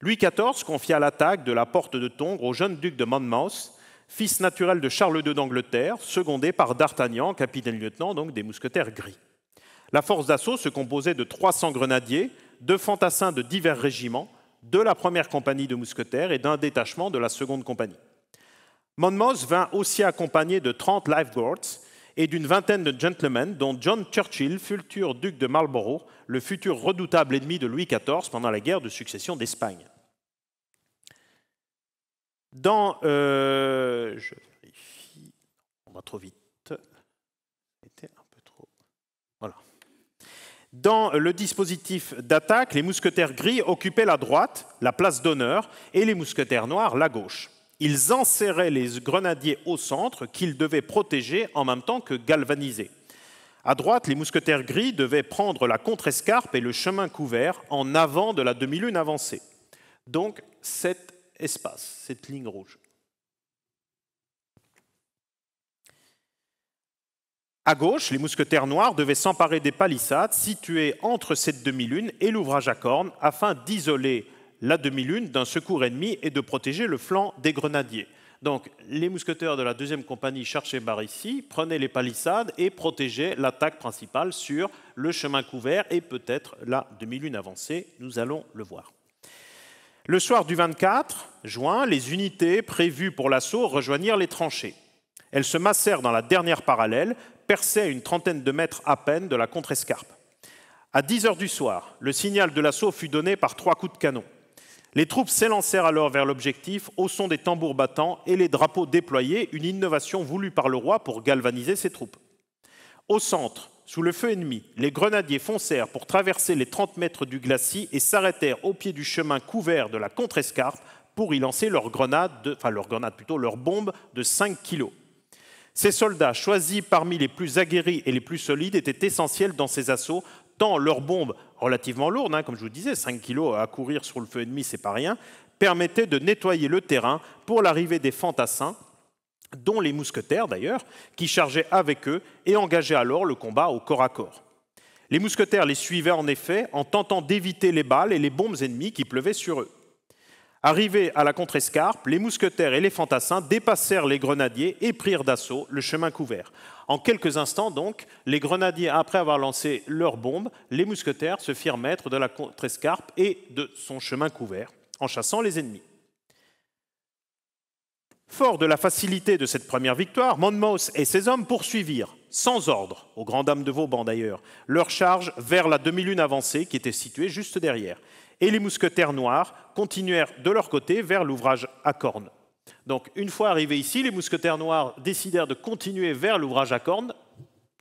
Louis XIV confia l'attaque de la porte de Tongres au jeune duc de Monmouth, fils naturel de Charles II d'Angleterre, secondé par D'Artagnan, capitaine-lieutenant des mousquetaires gris. La force d'assaut se composait de 300 grenadiers, deux fantassins de divers régiments, de la première compagnie de mousquetaires et d'un détachement de la seconde compagnie. Monmouth vint aussi accompagné de 30 lifeguards et d'une vingtaine de gentlemen, dont John Churchill, futur duc de Marlborough, le futur redoutable ennemi de Louis XIV pendant la guerre de succession d'Espagne. Dans. Euh, je On va trop vite. Dans le dispositif d'attaque, les mousquetaires gris occupaient la droite, la place d'honneur, et les mousquetaires noirs la gauche. Ils enserraient les grenadiers au centre qu'ils devaient protéger en même temps que galvaniser. À droite, les mousquetaires gris devaient prendre la contre-escarpe et le chemin couvert en avant de la demi-lune avancée. Donc cet espace, cette ligne rouge. À gauche, les mousquetaires noirs devaient s'emparer des palissades situées entre cette demi-lune et l'ouvrage à cornes afin d'isoler la demi-lune d'un secours ennemi et de protéger le flanc des grenadiers. Donc, les mousquetaires de la deuxième compagnie cherchaient ici, prenaient les palissades et protégeaient l'attaque principale sur le chemin couvert et peut-être la demi-lune avancée. Nous allons le voir. Le soir du 24 juin, les unités prévues pour l'assaut rejoignirent les tranchées. Elles se massèrent dans la dernière parallèle, perçait une trentaine de mètres à peine de la contrescarpe. À 10 heures du soir, le signal de l'assaut fut donné par trois coups de canon. Les troupes s'élancèrent alors vers l'objectif au son des tambours battants et les drapeaux déployés, une innovation voulue par le roi pour galvaniser ses troupes. Au centre, sous le feu ennemi, les grenadiers foncèrent pour traverser les 30 mètres du glacis et s'arrêtèrent au pied du chemin couvert de la contrescarpe pour y lancer leurs grenades, enfin leurs plutôt, leurs bombes de 5 kilos. Ces soldats, choisis parmi les plus aguerris et les plus solides, étaient essentiels dans ces assauts, tant leurs bombes, relativement lourdes, hein, comme je vous disais, 5 kg à courir sur le feu ennemi, c'est pas rien, permettaient de nettoyer le terrain pour l'arrivée des fantassins, dont les mousquetaires d'ailleurs, qui chargeaient avec eux et engageaient alors le combat au corps à corps. Les mousquetaires les suivaient en effet en tentant d'éviter les balles et les bombes ennemies qui pleuvaient sur eux. Arrivés à la contrescarpe, les mousquetaires et les fantassins dépassèrent les grenadiers et prirent d'assaut le chemin couvert. En quelques instants, donc, les grenadiers, après avoir lancé leurs bombes, les mousquetaires se firent mettre de la contrescarpe et de son chemin couvert, en chassant les ennemis. Fort de la facilité de cette première victoire, Monmouth et ses hommes poursuivirent, sans ordre, aux grandes dames de Vauban d'ailleurs, leur charge vers la demi-lune avancée qui était située juste derrière et les mousquetaires noirs continuèrent de leur côté vers l'ouvrage à cornes. Donc, une fois arrivés ici, les mousquetaires noirs décidèrent de continuer vers l'ouvrage à cornes,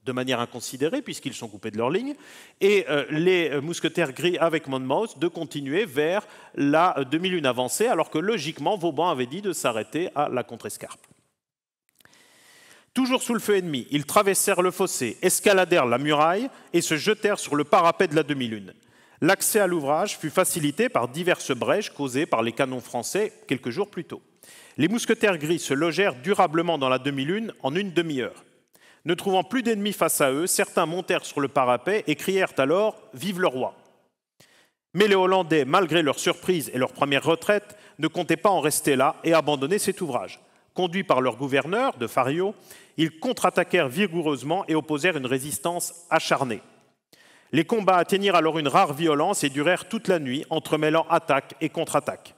de manière inconsidérée, puisqu'ils sont coupés de leur ligne, et euh, les mousquetaires gris avec Monmouth de continuer vers la demi-lune avancée, alors que logiquement, Vauban avait dit de s'arrêter à la contrescarpe. Toujours sous le feu ennemi, ils traversèrent le fossé, escaladèrent la muraille et se jetèrent sur le parapet de la demi-lune. L'accès à l'ouvrage fut facilité par diverses brèches causées par les canons français quelques jours plus tôt. Les mousquetaires gris se logèrent durablement dans la demi-lune en une demi-heure. Ne trouvant plus d'ennemis face à eux, certains montèrent sur le parapet et crièrent alors Vive le roi Mais les Hollandais, malgré leur surprise et leur première retraite, ne comptaient pas en rester là et abandonner cet ouvrage. Conduits par leur gouverneur, de Fario, ils contre-attaquèrent vigoureusement et opposèrent une résistance acharnée. Les combats atteignirent alors une rare violence et durèrent toute la nuit, entremêlant attaque et contre-attaque.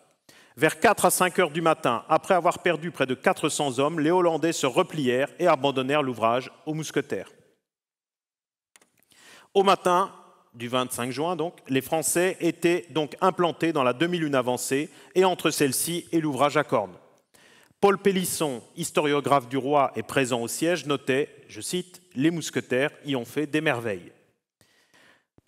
Vers 4 à 5 heures du matin, après avoir perdu près de 400 hommes, les Hollandais se replièrent et abandonnèrent l'ouvrage aux mousquetaires. Au matin du 25 juin, donc, les Français étaient donc implantés dans la demi-lune avancée et entre celle-ci et l'ouvrage à cornes. Paul Pélisson, historiographe du roi et présent au siège, notait, je cite, Les mousquetaires y ont fait des merveilles.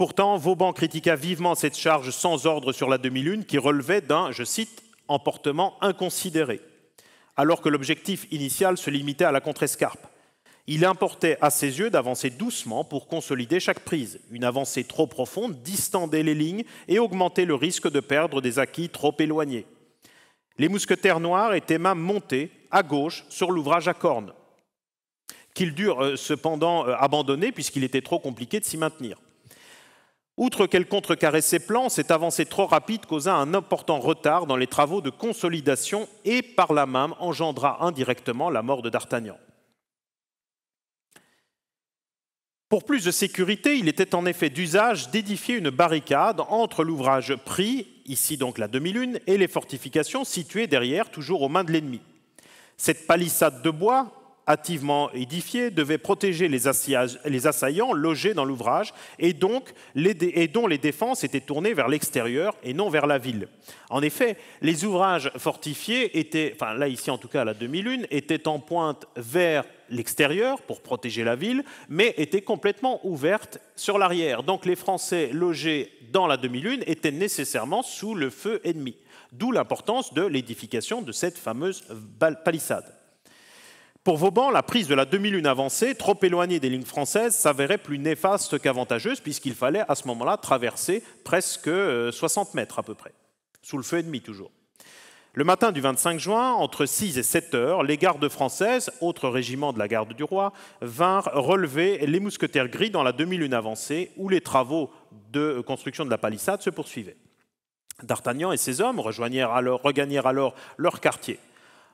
Pourtant, Vauban critiqua vivement cette charge sans ordre sur la demi-lune qui relevait d'un, je cite, emportement inconsidéré, alors que l'objectif initial se limitait à la contre-escarpe. Il importait à ses yeux d'avancer doucement pour consolider chaque prise. Une avancée trop profonde distendait les lignes et augmentait le risque de perdre des acquis trop éloignés. Les mousquetaires noirs étaient même montés à gauche sur l'ouvrage à cornes, qu'ils durent euh, cependant euh, abandonner puisqu'il était trop compliqué de s'y maintenir. Outre qu'elle contrecarrait ses plans, cette avancée trop rapide causa un important retard dans les travaux de consolidation et par la même engendra indirectement la mort de D'Artagnan. Pour plus de sécurité, il était en effet d'usage d'édifier une barricade entre l'ouvrage pris, ici donc la demi-lune, et les fortifications situées derrière, toujours aux mains de l'ennemi. Cette palissade de bois, activement édifié, devait protéger les, assaillants logés dans l'ouvrage et, dont les défenses étaient tournées vers l'extérieur et non vers la ville. En effet, les ouvrages fortifiés étaient, enfin là ici en tout cas la demi-lune, étaient en pointe vers l'extérieur pour protéger la ville, mais étaient complètement ouverte sur l'arrière. Donc les Français logés dans la demi-lune étaient nécessairement sous le feu ennemi, d'où l'importance de l'édification de cette fameuse palissade. Pour Vauban, la prise de la demi-lune avancée, trop éloignée des lignes françaises, s'avérait plus néfaste qu'avantageuse, puisqu'il fallait à ce moment-là traverser presque 60 euh, mètres à peu près, sous le feu et demi toujours. Le matin du 25 juin, entre 6 et 7 heures, les gardes françaises, autres régiments de la garde du roi, vinrent relever les mousquetaires gris dans la demi-lune avancée où les travaux de construction de la palissade se poursuivaient. D'Artagnan et ses hommes alors, regagnèrent alors leur quartier.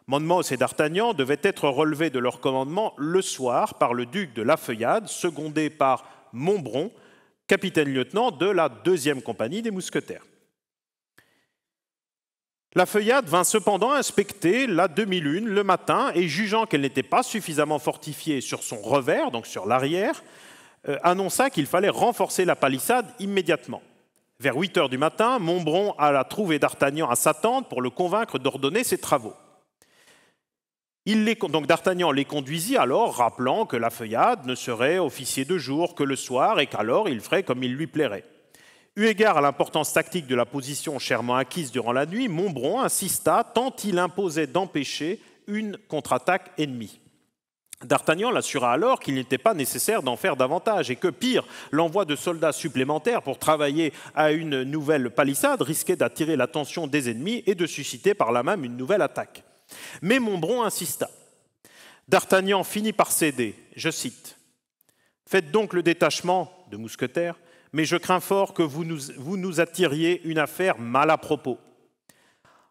Monmos et d'Artagnan devaient être relevés de leur commandement le soir par le duc de La Feuillade, secondé par Montbron, capitaine-lieutenant de la deuxième compagnie des mousquetaires. La Feuillade vint cependant inspecter la demi-lune le matin et jugeant qu'elle n'était pas suffisamment fortifiée sur son revers, donc sur l'arrière, euh, annonça qu'il fallait renforcer la palissade immédiatement. Vers 8 heures du matin, Montbron alla trouver d'Artagnan à sa tente pour le convaincre d'ordonner ses travaux donc D'Artagnan les conduisit alors, rappelant que la Feuillade ne serait officier de jour que le soir et qu'alors il ferait comme il lui plairait. Eu égard à l'importance tactique de la position chèrement acquise durant la nuit, Montbron insista tant il imposait d'empêcher une contre-attaque ennemie. D'Artagnan l'assura alors qu'il n'était pas nécessaire d'en faire davantage et que, pire, l'envoi de soldats supplémentaires pour travailler à une nouvelle palissade risquait d'attirer l'attention des ennemis et de susciter par là même une nouvelle attaque. Mais Montbron insista. D'Artagnan finit par céder. Je cite Faites donc le détachement de mousquetaires, mais je crains fort que vous nous, vous nous attiriez une affaire mal à propos.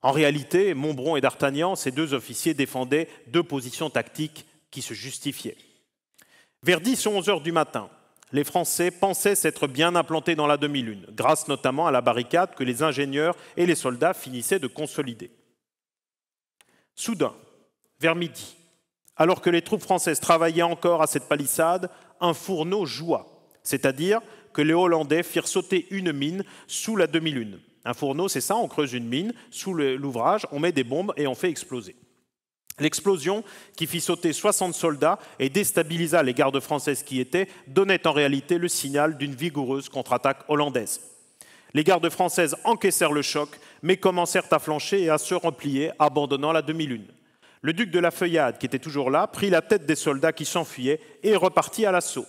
En réalité, Montbron et D'Artagnan, ces deux officiers défendaient deux positions tactiques qui se justifiaient. Vers 10 ou 11 heures du matin, les Français pensaient s'être bien implantés dans la demi-lune, grâce notamment à la barricade que les ingénieurs et les soldats finissaient de consolider. Soudain, vers midi, alors que les troupes françaises travaillaient encore à cette palissade, un fourneau joua, c'est-à-dire que les Hollandais firent sauter une mine sous la demi-lune. Un fourneau, c'est ça, on creuse une mine sous l'ouvrage, on met des bombes et on fait exploser. L'explosion, qui fit sauter 60 soldats et déstabilisa les gardes françaises qui étaient, donnait en réalité le signal d'une vigoureuse contre-attaque hollandaise. Les gardes françaises encaissèrent le choc, mais commencèrent à flancher et à se replier, abandonnant la demi-lune. Le duc de la Feuillade, qui était toujours là, prit la tête des soldats qui s'enfuyaient et repartit à l'assaut.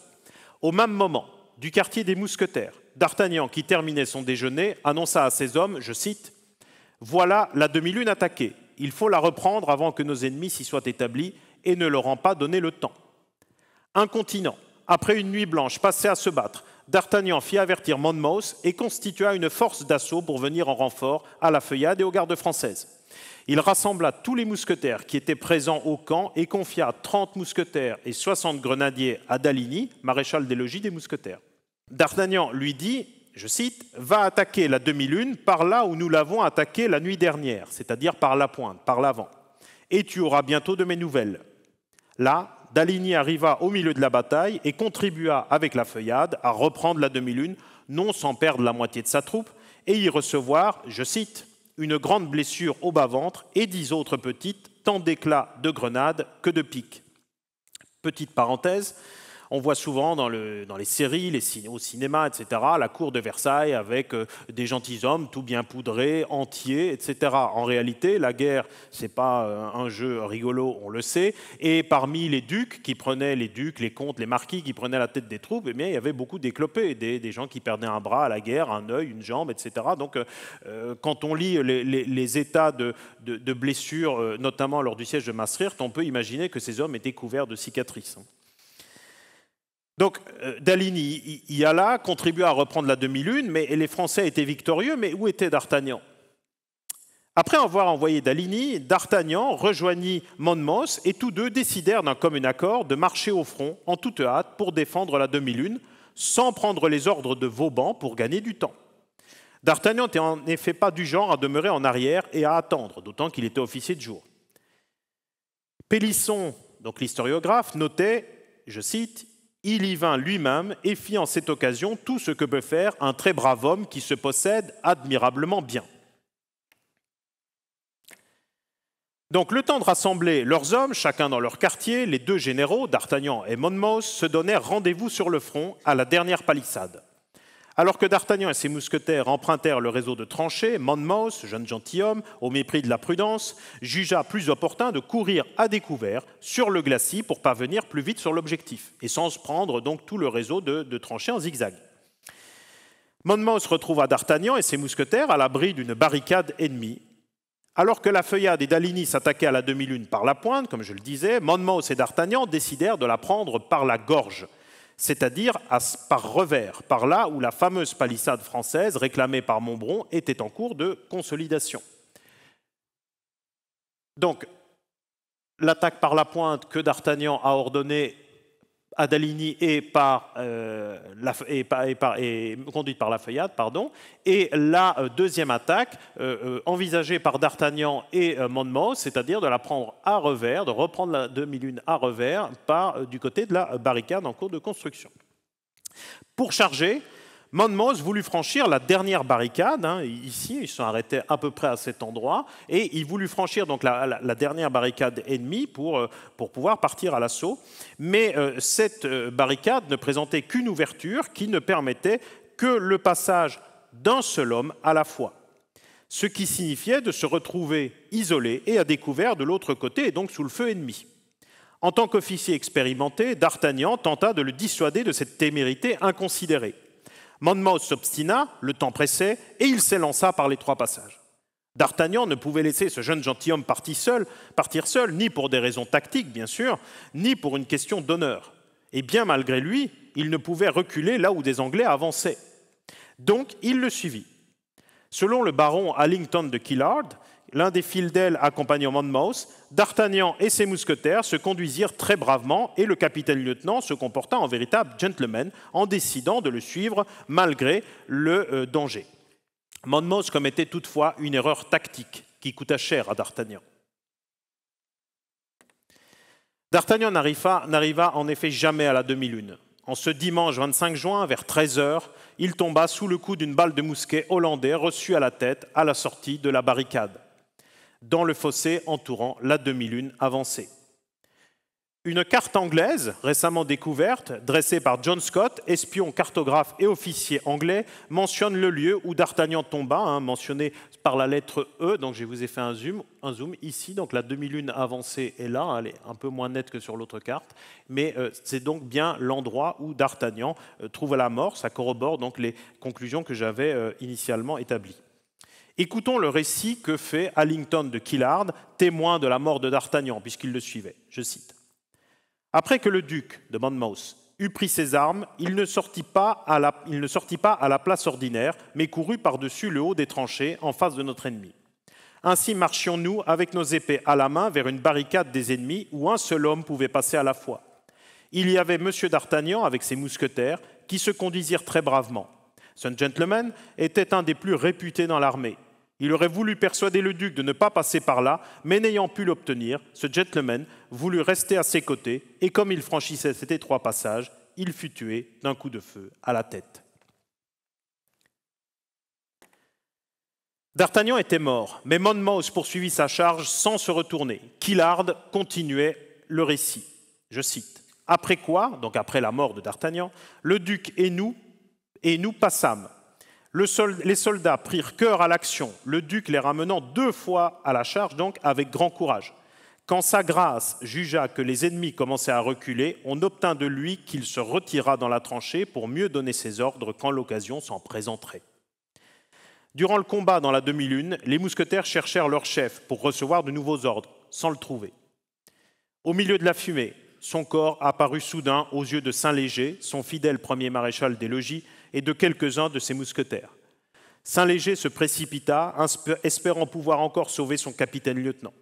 Au même moment, du quartier des Mousquetaires, D'Artagnan, qui terminait son déjeuner, annonça à ses hommes, je cite, Voilà la demi-lune attaquée, il faut la reprendre avant que nos ennemis s'y soient établis et ne leur en pas donner le temps. Un continent, après une nuit blanche passée à se battre, D'Artagnan fit avertir Monmouth et constitua une force d'assaut pour venir en renfort à la feuillade et aux gardes françaises. Il rassembla tous les mousquetaires qui étaient présents au camp et confia 30 mousquetaires et 60 grenadiers à Daligny, maréchal des logis des mousquetaires. D'Artagnan lui dit, je cite, Va attaquer la demi-lune par là où nous l'avons attaquée la nuit dernière, c'est-à-dire par la pointe, par l'avant, et tu auras bientôt de mes nouvelles. Là, Daligny arriva au milieu de la bataille et contribua avec la feuillade à reprendre la demi-lune, non sans perdre la moitié de sa troupe, et y recevoir, je cite, une grande blessure au bas-ventre et dix autres petites, tant d'éclats de grenades que de piques. Petite parenthèse, on voit souvent dans, les séries, au cinéma, etc., la cour de Versailles avec euh, des gentilshommes tout bien poudrés, entiers, etc. En réalité, la guerre, ce n'est pas euh, un jeu rigolo, on le sait. Et parmi les ducs qui prenaient, les ducs, les comtes, les marquis qui prenaient la tête des troupes, eh bien, il y avait beaucoup d'éclopés, des, des, gens qui perdaient un bras à la guerre, un œil, une jambe, etc. Donc, euh, quand on lit les, états de, de blessures, notamment lors du siège de Maastricht, on peut imaginer que ces hommes étaient couverts de cicatrices. Hein. Donc euh, Dalini, alla, contribua à reprendre la demi-lune, mais les Français étaient victorieux, mais où était D'Artagnan Après avoir envoyé Dalini, D'Artagnan rejoignit Monmouth et tous deux décidèrent d'un commun accord de marcher au front en toute hâte pour défendre la demi-lune, sans prendre les ordres de Vauban pour gagner du temps. D'Artagnan n'était en effet pas du genre à demeurer en arrière et à attendre, d'autant qu'il était officier de jour. Pélisson, donc l'historiographe, notait, je cite, il y vint lui-même et fit en cette occasion tout ce que peut faire un très brave homme qui se possède admirablement bien. Donc le temps de rassembler leurs hommes, chacun dans leur quartier, les deux généraux, D'Artagnan et Monmouth, se donnèrent rendez-vous sur le front à la dernière palissade. Alors que D'Artagnan et ses mousquetaires empruntèrent le réseau de tranchées, Monmouth, jeune gentilhomme, au mépris de la prudence, jugea plus opportun de courir à découvert sur le glacis pour parvenir plus vite sur l'objectif, et sans se prendre donc tout le réseau de, de tranchées en zigzag. Monmouth retrouva D'Artagnan et ses mousquetaires à l'abri d'une barricade ennemie. Alors que la feuillade et Dalini s'attaquaient à la demi-lune par la pointe, comme je le disais, Monmouth et D'Artagnan décidèrent de la prendre par la gorge c'est-à-dire à, par revers, par là où la fameuse palissade française réclamée par Montbron était en cours de consolidation. Donc, l'attaque par la pointe que D'Artagnan a ordonnée Adalini et, par, euh, la, et, conduite par la Feuillade, pardon, et la euh, deuxième attaque euh, envisagée par D'Artagnan et euh, c'est-à-dire de la prendre à revers, de reprendre la 2001 à revers par, du côté de la barricade en cours de construction. Pour charger, Monmouth voulut franchir la dernière barricade, hein, ici, ils sont arrêtés à peu près à cet endroit, et il voulut franchir donc la, dernière barricade ennemie pour, euh, pour pouvoir partir à l'assaut. Mais euh, cette euh, barricade ne présentait qu'une ouverture qui ne permettait que le passage d'un seul homme à la fois ce qui signifiait de se retrouver isolé et à découvert de l'autre côté et donc sous le feu ennemi. En tant qu'officier expérimenté, D'Artagnan tenta de le dissuader de cette témérité inconsidérée. Monmouth s'obstina, le temps pressait, et il s'élança par les trois passages. D'Artagnan ne pouvait laisser ce jeune gentilhomme partir seul, partir seul, ni pour des raisons tactiques, bien sûr, ni pour une question d'honneur. Et bien malgré lui, il ne pouvait reculer là où des Anglais avançaient. Donc il le suivit. Selon le baron Allington de Killard, l'un des fidèles accompagnant Monmouth, D'Artagnan et ses mousquetaires se conduisirent très bravement et le capitaine-lieutenant se comporta en véritable gentleman en décidant de le suivre malgré le euh, danger. Monmouth commettait toutefois une erreur tactique qui coûta cher à D'Artagnan. D'Artagnan n'arriva en effet jamais à la demi-lune. En ce dimanche 25 juin, vers 13h, il tomba sous le coup d'une balle de mousquet hollandais reçue à la tête à la sortie de la barricade dans le fossé entourant la demi-lune avancée. Une carte anglaise, récemment découverte, dressée par John Scott, espion, cartographe et officier anglais, mentionne le lieu où D'Artagnan tomba, hein, mentionné par la lettre E, donc je vous ai fait un zoom, un zoom ici, donc la demi-lune avancée est là, hein, elle est un peu moins nette que sur l'autre carte, mais euh, c'est donc bien l'endroit où D'Artagnan euh, trouve la mort, ça corrobore donc les conclusions que j'avais euh, initialement établies. Écoutons le récit que fait Allington de Killard, témoin de la mort de D'Artagnan, puisqu'il le suivait. Je cite. Après que le duc de Monmouth eut pris ses armes, il ne sortit pas à la, place ordinaire, mais courut par-dessus le haut des tranchées en face de notre ennemi. Ainsi marchions-nous avec nos épées à la main vers une barricade des ennemis où un seul homme pouvait passer à la fois. Il y avait M. d'Artagnan avec ses mousquetaires qui se conduisirent très bravement. Ce gentleman était un des plus réputés dans l'armée. Il aurait voulu persuader le duc de ne pas passer par là, mais n'ayant pu l'obtenir, ce gentleman voulut rester à ses côtés, et comme il franchissait cet étroit passage, il fut tué d'un coup de feu à la tête. D'Artagnan était mort, mais Monmouth poursuivit sa charge sans se retourner. Killard continuait le récit. Je cite Après quoi, donc après la mort de D'Artagnan, le duc et nous, et nous passâmes, les soldats prirent cœur à l'action, le duc les ramenant deux fois à la charge, donc avec grand courage. Quand sa grâce jugea que les ennemis commençaient à reculer, on obtint de lui qu'il se retirât dans la tranchée pour mieux donner ses ordres quand l'occasion s'en présenterait. Durant le combat dans la demi-lune, les mousquetaires cherchèrent leur chef pour recevoir de nouveaux ordres, sans le trouver. Au milieu de la fumée, son corps apparut soudain aux yeux de Saint-Léger, son fidèle premier maréchal des logis, et de quelques-uns de ses mousquetaires. Saint-Léger se précipita, espérant pouvoir encore sauver son capitaine-lieutenant.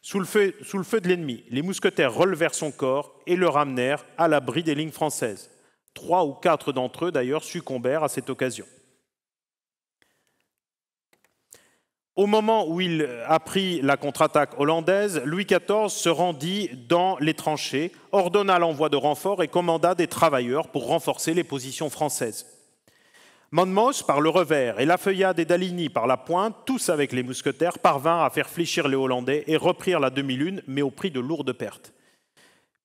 Sous, le feu, de l'ennemi, les mousquetaires relevèrent son corps et le ramenèrent à l'abri des lignes françaises. Trois ou quatre d'entre eux, d'ailleurs, succombèrent à cette occasion. Au moment où il apprit la contre-attaque hollandaise, Louis XIV se rendit dans les tranchées, ordonna l'envoi de renforts et commanda des travailleurs pour renforcer les positions françaises. Monmos, par le revers et La Feuillade et Daligny par la pointe, tous avec les mousquetaires, parvinrent à faire fléchir les Hollandais et reprirent la demi-lune, mais au prix de lourdes pertes.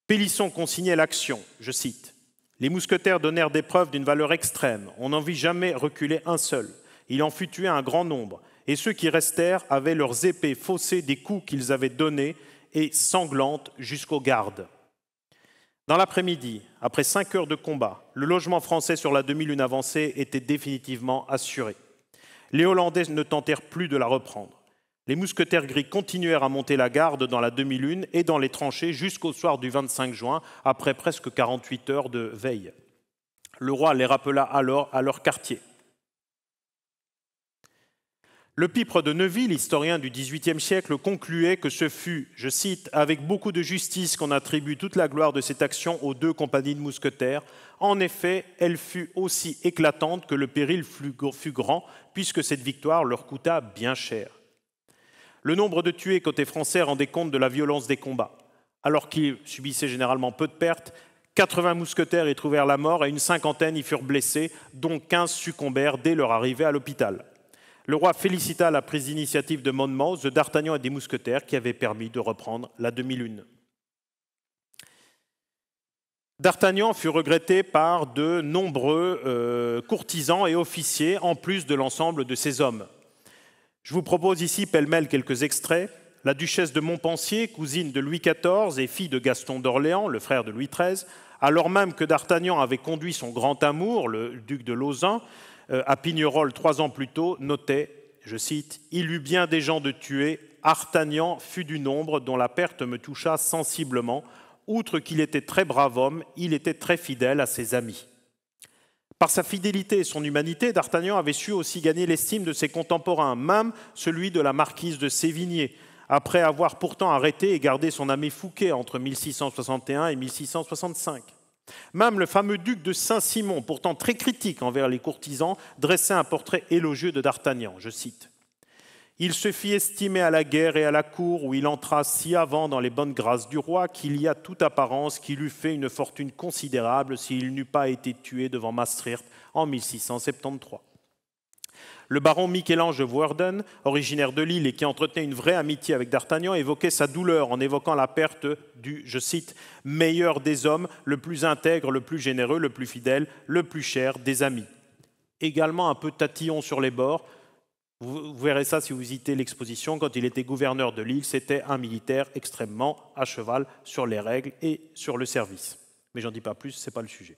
Pélisson consignait l'action, je cite. Les mousquetaires donnèrent des preuves d'une valeur extrême. On n'en vit jamais reculer un seul. Il en fut tué un grand nombre, et ceux qui restèrent avaient leurs épées faussées des coups qu'ils avaient donnés et sanglantes jusqu'aux gardes. Dans l'après-midi, après cinq heures de combat, le logement français sur la demi-lune avancée était définitivement assuré. Les Hollandais ne tentèrent plus de la reprendre. Les mousquetaires gris continuèrent à monter la garde dans la demi-lune et dans les tranchées jusqu'au soir du 25 juin, après presque 48 heures de veille. Le roi les rappela alors à leur quartier. Le Pipre de Neuville, historien du XVIIIe siècle, concluait que ce fut, je cite, avec beaucoup de justice qu'on attribue toute la gloire de cette action aux deux compagnies de mousquetaires. En effet, elle fut aussi éclatante que le péril fut grand, puisque cette victoire leur coûta bien cher. Le nombre de tués côté français rendait compte de la violence des combats. Alors qu'ils subissaient généralement peu de pertes, 80 mousquetaires y trouvèrent la mort et une cinquantaine y furent blessés, dont 15 succombèrent dès leur arrivée à l'hôpital. Le roi félicita la prise d'initiative de Monmouth, de D'Artagnan et des mousquetaires qui avaient permis de reprendre la demi-lune. D'Artagnan fut regretté par de nombreux euh, courtisans et officiers, en plus de l'ensemble de ses hommes. Je vous propose ici pêle-mêle quelques extraits. La duchesse de Montpensier, cousine de Louis XIV et fille de Gaston d'Orléans, le frère de Louis XIII, alors même que D'Artagnan avait conduit son grand amour, le duc de Lausanne, euh, à Pignerol trois ans plus tôt, notait, je cite, Il eut bien des gens de tuer. Artagnan fut du nombre dont la perte me toucha sensiblement. Outre qu'il était très brave homme, il était très fidèle à ses amis. Par sa fidélité et son humanité, D'Artagnan avait su aussi gagner l'estime de ses contemporains, même celui de la marquise de Sévigné, après avoir pourtant arrêté et gardé son ami Fouquet entre 1661 et 1665. Même le fameux duc de Saint-Simon, pourtant très critique envers les courtisans, dressait un portrait élogieux de D'Artagnan, je cite. Il se fit estimer à la guerre et à la cour où il entra si avant dans les bonnes grâces du roi qu'il y a toute apparence qu'il eût fait une fortune considérable s'il n'eût pas été tué devant Maastricht en 1673. Le baron Michel-Ange Worden, originaire de Lille et qui entretenait une vraie amitié avec D'Artagnan, évoquait sa douleur en évoquant la perte du, je cite, meilleur des hommes, le plus intègre, le plus généreux, le plus fidèle, le plus cher des amis. Également un peu tatillon sur les bords. Vous verrez ça si vous visitez l'exposition. Quand il était gouverneur de Lille, c'était un militaire extrêmement à cheval sur les règles et sur le service. Mais j'en dis pas plus, ce n'est pas le sujet.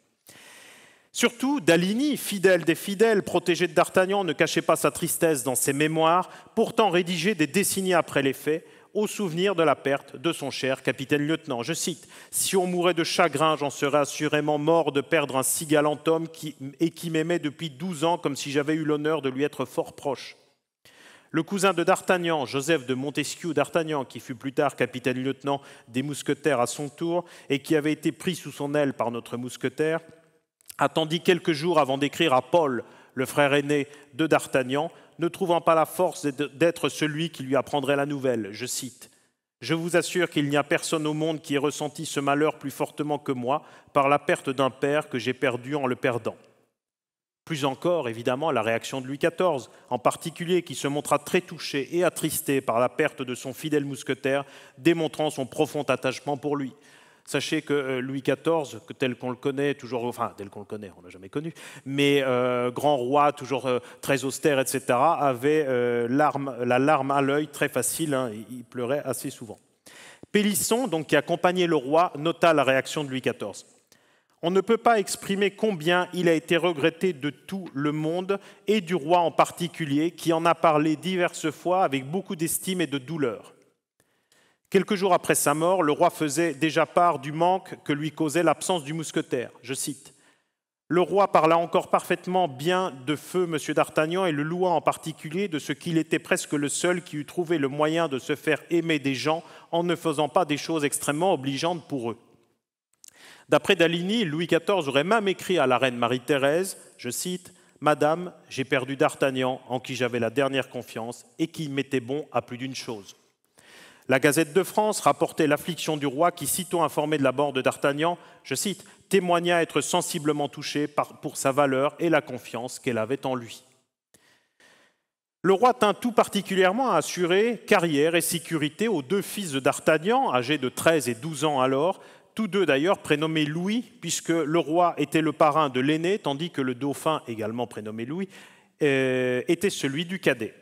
Surtout, Daligny, fidèle des fidèles, protégé de D'Artagnan, ne cachait pas sa tristesse dans ses mémoires, pourtant rédigées des décennies après les faits, au souvenir de la perte de son cher capitaine-lieutenant. Je cite Si on mourait de chagrin, j'en serais assurément mort de perdre un si galant homme et qui m'aimait depuis douze ans comme si j'avais eu l'honneur de lui être fort proche. Le cousin de D'Artagnan, Joseph de Montesquieu d'Artagnan, qui fut plus tard capitaine-lieutenant des mousquetaires à son tour et qui avait été pris sous son aile par notre mousquetaire, attendit quelques jours avant d'écrire à Paul, le frère aîné de D'Artagnan, ne trouvant pas la force d'être celui qui lui apprendrait la nouvelle. Je cite Je vous assure qu'il n'y a personne au monde qui ait ressenti ce malheur plus fortement que moi par la perte d'un père que j'ai perdu en le perdant. Plus encore, évidemment, la réaction de Louis XIV, en particulier, qui se montra très touché et attristé par la perte de son fidèle mousquetaire, démontrant son profond attachement pour lui. Sachez que euh, Louis XIV, tel qu'on le connaît, toujours, enfin, tel qu'on le connaît, on l'a jamais connu, mais euh, grand roi, toujours euh, très austère, etc., avait la larme à l'œil très facile, hein, il pleurait assez souvent. Pélisson, donc, qui accompagnait le roi, nota la réaction de Louis XIV. On ne peut pas exprimer combien il a été regretté de tout le monde et du roi en particulier, qui en a parlé diverses fois avec beaucoup d'estime et de douleur. Quelques jours après sa mort, le roi faisait déjà part du manque que lui causait l'absence du mousquetaire. Je cite Le roi parla encore parfaitement bien de feu M. d'Artagnan et le loua en particulier de ce qu'il était presque le seul qui eût trouvé le moyen de se faire aimer des gens en ne faisant pas des choses extrêmement obligeantes pour eux. D'après Daligny, Louis XIV aurait même écrit à la reine Marie-Thérèse, je cite, Madame, j'ai perdu d'Artagnan en qui j'avais la dernière confiance et qui m'était bon à plus d'une chose. La Gazette de France rapportait l'affliction du roi qui, sitôt informé de la mort de d'Artagnan, je cite, témoigna être sensiblement touché pour sa valeur et la confiance qu'elle avait en lui. Le roi tint tout particulièrement à assurer carrière et sécurité aux deux fils de d'Artagnan, âgés de 13 et 12 ans alors, tous deux d'ailleurs prénommés Louis, puisque le roi était le parrain de l'aîné, tandis que le dauphin, également prénommé Louis, euh, était celui du cadet.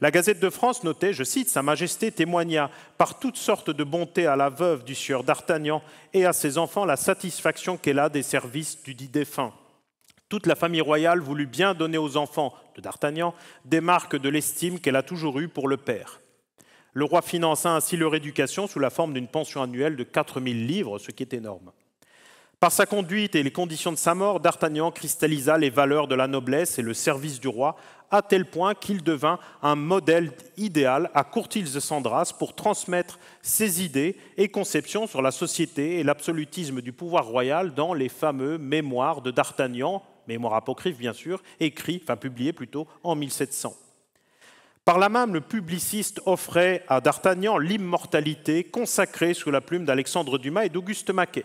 La Gazette de France notait, je cite, Sa Majesté témoigna par toutes sortes de bontés à la veuve du sieur d'Artagnan et à ses enfants la satisfaction qu'elle a des services du dit défunt. Toute la famille royale voulut bien donner aux enfants de d'Artagnan des marques de l'estime qu'elle a toujours eue pour le père. Le roi finança ainsi leur éducation sous la forme d'une pension annuelle de 4000 livres, ce qui est énorme. Par sa conduite et les conditions de sa mort, D'Artagnan cristallisa les valeurs de la noblesse et le service du roi à tel point qu'il devint un modèle idéal à Courtils de Sandras pour transmettre ses idées et conceptions sur la société et l'absolutisme du pouvoir royal dans les fameux mémoires de D'Artagnan, mémoires apocryphes bien sûr, écrits, enfin publiés plutôt, en 1700. Par la même, le publiciste offrait à D'Artagnan l'immortalité consacrée sous la plume d'Alexandre Dumas et d'Auguste Maquet.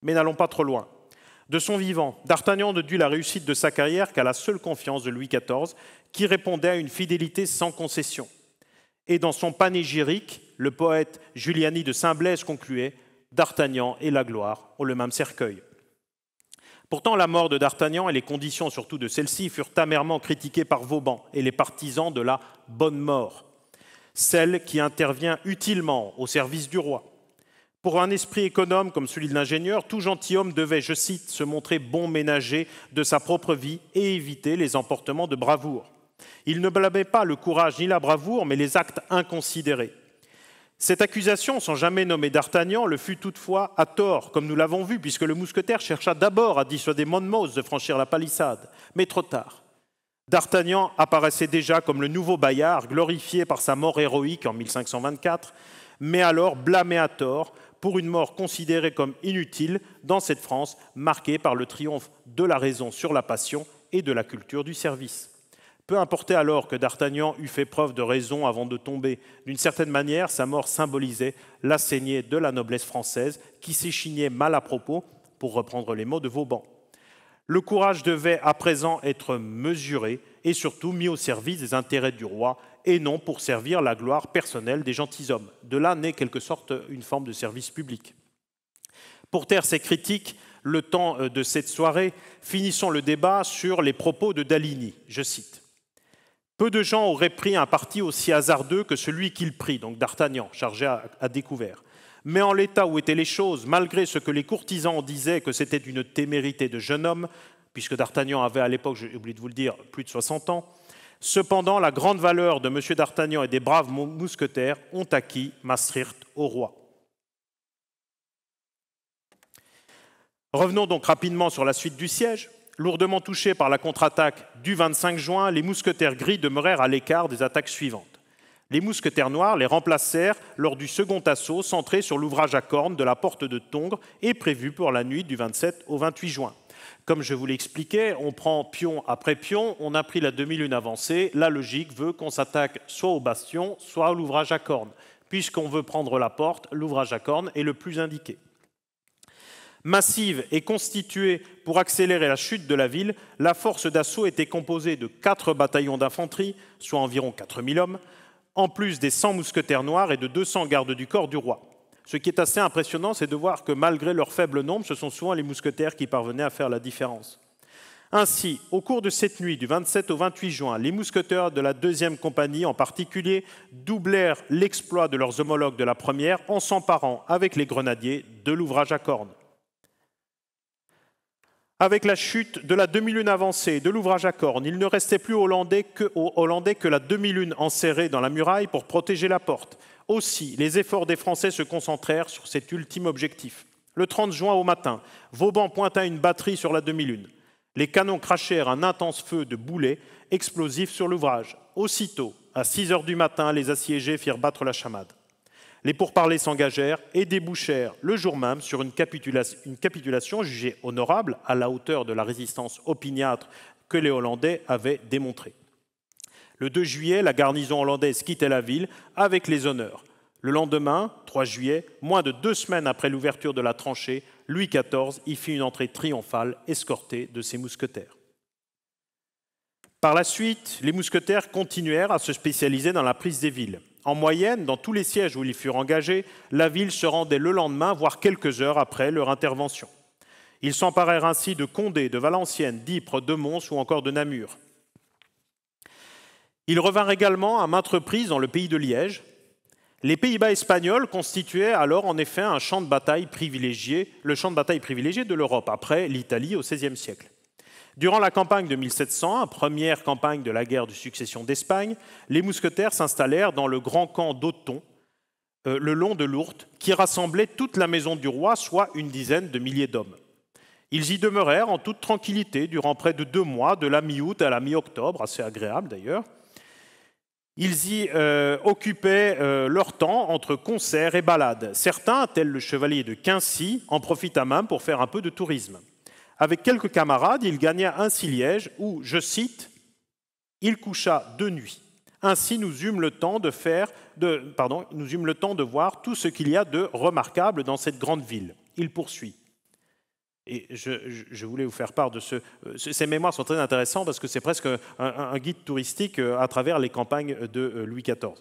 Mais n'allons pas trop loin. De son vivant, D'Artagnan ne dut la réussite de sa carrière qu'à la seule confiance de Louis XIV, qui répondait à une fidélité sans concession. Et dans son panégyrique, le poète Giuliani de Saint-Blaise concluait D'Artagnan et la gloire ont le même cercueil. Pourtant, la mort de D'Artagnan et les conditions surtout de celle-ci furent amèrement critiquées par Vauban et les partisans de la bonne mort, celle qui intervient utilement au service du roi. Pour un esprit économe comme celui de l'ingénieur, tout gentilhomme devait, je cite, se montrer bon ménager de sa propre vie et éviter les emportements de bravoure. Il ne blâmait pas le courage ni la bravoure, mais les actes inconsidérés. Cette accusation, sans jamais nommer d'Artagnan, le fut toutefois à tort, comme nous l'avons vu, puisque le mousquetaire chercha d'abord à dissuader Monmouth de franchir la palissade, mais trop tard. D'Artagnan apparaissait déjà comme le nouveau Bayard, glorifié par sa mort héroïque en 1524, mais alors blâmé à tort pour une mort considérée comme inutile dans cette France marquée par le triomphe de la raison sur la passion et de la culture du service. Peu importait alors que D'Artagnan eût fait preuve de raison avant de tomber. D'une certaine manière, sa mort symbolisait la saignée de la noblesse française qui s'échignait mal à propos, pour reprendre les mots de Vauban. Le courage devait à présent être mesuré et surtout mis au service des intérêts du roi et non pour servir la gloire personnelle des gentilshommes. De là naît quelque sorte une forme de service public. Pour taire ces critiques, le temps euh, de cette soirée, finissons le débat sur les propos de Dalini. Je cite Peu de gens auraient pris un parti aussi hasardeux que celui qu'il prit, donc d'Artagnan, chargé à, découvert. Mais en l'état où étaient les choses, malgré ce que les courtisans disaient que c'était une témérité de jeune homme, puisque D'Artagnan avait à l'époque, j'ai oublié de vous le dire, plus de 60 ans, Cependant, la grande valeur de M. d'Artagnan et des braves mousquetaires ont acquis Maastricht au roi. Revenons donc rapidement sur la suite du siège. Lourdement touchés par la contre-attaque du 25 juin, les mousquetaires gris demeurèrent à l'écart des attaques suivantes. Les mousquetaires noirs les remplacèrent lors du second assaut centré sur l'ouvrage à cornes de la porte de Tongres et prévu pour la nuit du 27 au 28 juin. Comme je vous l'expliquais, on prend pion après pion, on a pris la demi-lune avancée, la logique veut qu'on s'attaque soit au bastion, soit à l'ouvrage à cornes. Puisqu'on veut prendre la porte, l'ouvrage à cornes est le plus indiqué massive et constituée pour accélérer la chute de la ville, la force d'assaut était composée de 4 bataillons d'infanterie, soit environ 4000 hommes, en plus des 100 mousquetaires noirs et de 200 gardes du corps du roi. Ce qui est assez impressionnant, c'est de voir que malgré leur faible nombre, ce sont souvent les mousquetaires qui parvenaient à faire la différence. Ainsi, au cours de cette nuit du 27 au 28 juin, les mousquetaires de la deuxième compagnie en particulier doublèrent l'exploit de leurs homologues de la première en s'emparant avec les grenadiers de l'ouvrage à cornes. Avec la chute de la demi-lune avancée de l'ouvrage à cornes, il ne restait plus Hollandais que, aux Hollandais que la demi-lune enserrée dans la muraille pour protéger la porte. Aussi, les efforts des Français se concentrèrent sur cet ultime objectif. Le 30 juin au matin, Vauban pointa une batterie sur la demi-lune. Les canons crachèrent un intense feu de boulets explosifs sur l'ouvrage. Aussitôt, à 6 heures du matin, les assiégés firent battre la chamade. Les pourparlers s'engagèrent et débouchèrent le jour même sur une une capitulation jugée honorable à la hauteur de la résistance opiniâtre que les Hollandais avaient démontrée. Le 2 juillet, la garnison hollandaise quittait la ville avec les honneurs. Le lendemain, 3 juillet, moins de deux semaines après l'ouverture de la tranchée, Louis XIV y fit une entrée triomphale escortée de ses mousquetaires. Par la suite, les mousquetaires continuèrent à se spécialiser dans la prise des villes. En moyenne, dans tous les sièges où ils furent engagés, la ville se rendait le lendemain, voire quelques heures après leur intervention. Ils s'emparèrent ainsi de Condé, de Valenciennes, d'Ypres, de Mons ou encore de Namur. Ils revinrent également à maintes reprises dans le pays de Liège. Les Pays-Bas espagnols constituaient alors en effet un champ de bataille privilégié, le champ de bataille privilégié de l'Europe, après l'Italie au XVIe siècle. Durant la campagne de 1700, première campagne de la guerre de succession d'Espagne, les mousquetaires s'installèrent dans le grand camp d'Auton, euh, le long de l'Ourthe, qui rassemblait toute la maison du roi, soit une dizaine de milliers d'hommes. Ils y demeurèrent en toute tranquillité durant près de deux mois, de la mi-août à la mi-octobre, assez agréable d'ailleurs. Ils y euh, occupaient euh, leur temps entre concerts et balades. Certains, tels le chevalier de Quincy, en profitent même pour faire un peu de tourisme. Avec quelques camarades, il gagna ainsi Liège où, je cite, il coucha deux nuits ». Ainsi nous eûmes le temps de faire, pardon, nous eûmes le temps de voir tout ce qu'il y a de remarquable dans cette grande ville. Il poursuit. Et je, voulais vous faire part de euh, ce. Ces mémoires sont très intéressants parce que c'est presque un, guide touristique euh, à travers les campagnes de euh, Louis XIV.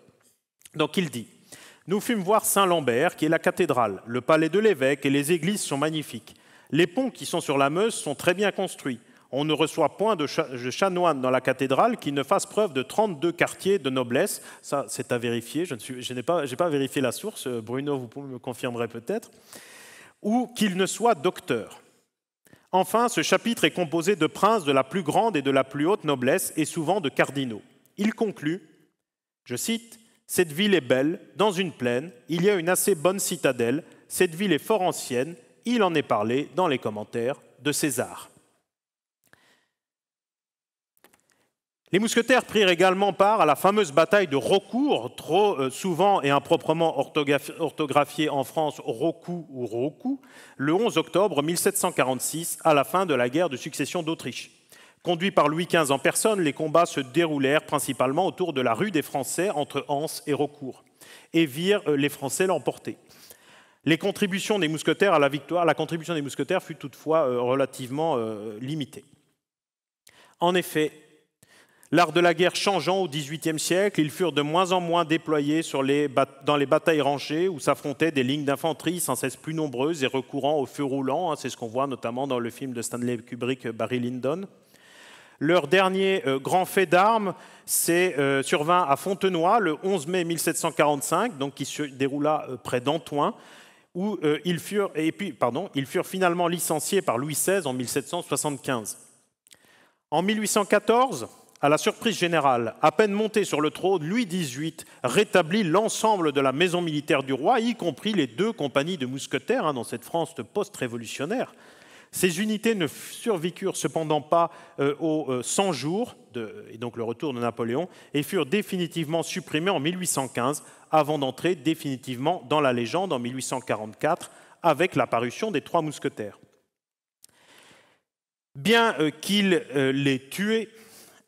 Donc il dit Nous fûmes voir Saint-Lambert, qui est la cathédrale. Le palais de l'évêque et les églises sont magnifiques. Les ponts qui sont sur la Meuse sont très bien construits. On ne reçoit point de, chanoine dans la cathédrale qui ne fasse preuve de 32 quartiers de noblesse. Ça, c'est à vérifier. Je, n'ai pas, pas vérifié la source. Bruno, vous me confirmerez peut-être. Ou qu'il ne soit docteur. Enfin, ce chapitre est composé de princes de la plus grande et de la plus haute noblesse et souvent de cardinaux. Il conclut, je cite, Cette ville est belle, dans une plaine, il y a une assez bonne citadelle, cette ville est fort ancienne, il en est parlé dans les commentaires de César. Les mousquetaires prirent également part à la fameuse bataille de Rocourt, trop euh, souvent et improprement orthographiée en France Rocou ou Rocou, le 11 octobre 1746, à la fin de la guerre de succession d'Autriche. Conduits par Louis XV en personne, les combats se déroulèrent principalement autour de la rue des Français entre Anse et Rocourt et virent euh, les Français l'emporter. Les contributions des mousquetaires à la victoire, la contribution des mousquetaires fut toutefois euh, relativement limitée. En effet, L'art de la guerre changeant au XVIIIe siècle, ils furent de moins en moins déployés dans les batailles rangées où s'affrontaient des lignes d'infanterie sans cesse plus nombreuses et recourant au feu roulant. Hein, c'est ce qu'on voit notamment dans le film de Stanley Kubrick euh, Barry Lyndon. Leur dernier euh, grand fait d'armes c'est euh, survint à Fontenoy le 11 mai 1745, donc qui se déroula près d'Antoin, où ils furent, et puis, pardon, ils furent finalement licenciés par Louis XVI en 1775. En 1814, à la surprise générale, à peine monté sur le trône, Louis XVIII rétablit l'ensemble de la maison militaire du roi, y compris les deux compagnies de mousquetaires hein, dans cette France post-révolutionnaire. Ces unités ne survécurent cependant pas euh, aux 100 euh, jours, et donc le retour de Napoléon, et furent définitivement supprimées en 1815, avant d'entrer définitivement dans la légende en 1844, avec l'apparition des trois mousquetaires. Bien euh, qu'il les tuait,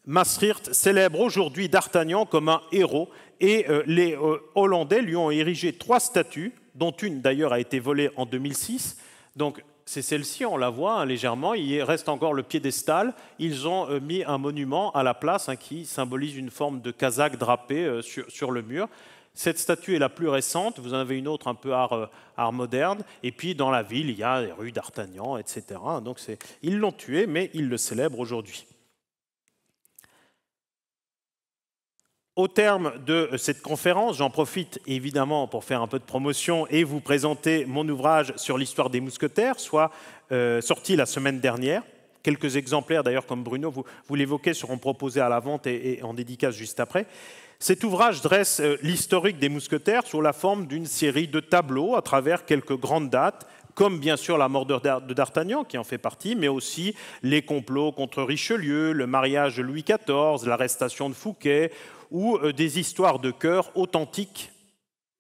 Maastricht célèbre aujourd'hui D'Artagnan comme un héros et euh, les euh, Hollandais lui ont érigé trois statues, dont une d'ailleurs a été volée en 2006. Donc c'est celle-ci, on la voit hein, légèrement, il reste encore le piédestal. Ils ont euh, mis un monument à la place hein, qui symbolise une forme de casaque drapé sur, le mur. Cette statue est la plus récente, vous en avez une autre un peu art, art moderne. Et puis dans la ville, il y a les rues d'Artagnan, etc. Donc ils l'ont tué, mais ils le célèbrent aujourd'hui. Au terme de cette conférence, j'en profite évidemment pour faire un peu de promotion et vous présenter mon ouvrage sur l'histoire des mousquetaires, soit euh, sorti la semaine dernière. Quelques exemplaires d'ailleurs, comme Bruno, vous, l'évoquait, l'évoquez, seront proposés à la vente et, en dédicace juste après. Cet ouvrage dresse euh, l'historique des mousquetaires sous la forme d'une série de tableaux à travers quelques grandes dates, comme bien sûr la mort de D'Artagnan qui en fait partie, mais aussi les complots contre Richelieu, le mariage de Louis XIV, l'arrestation de Fouquet ou euh, des histoires de cœur authentiques.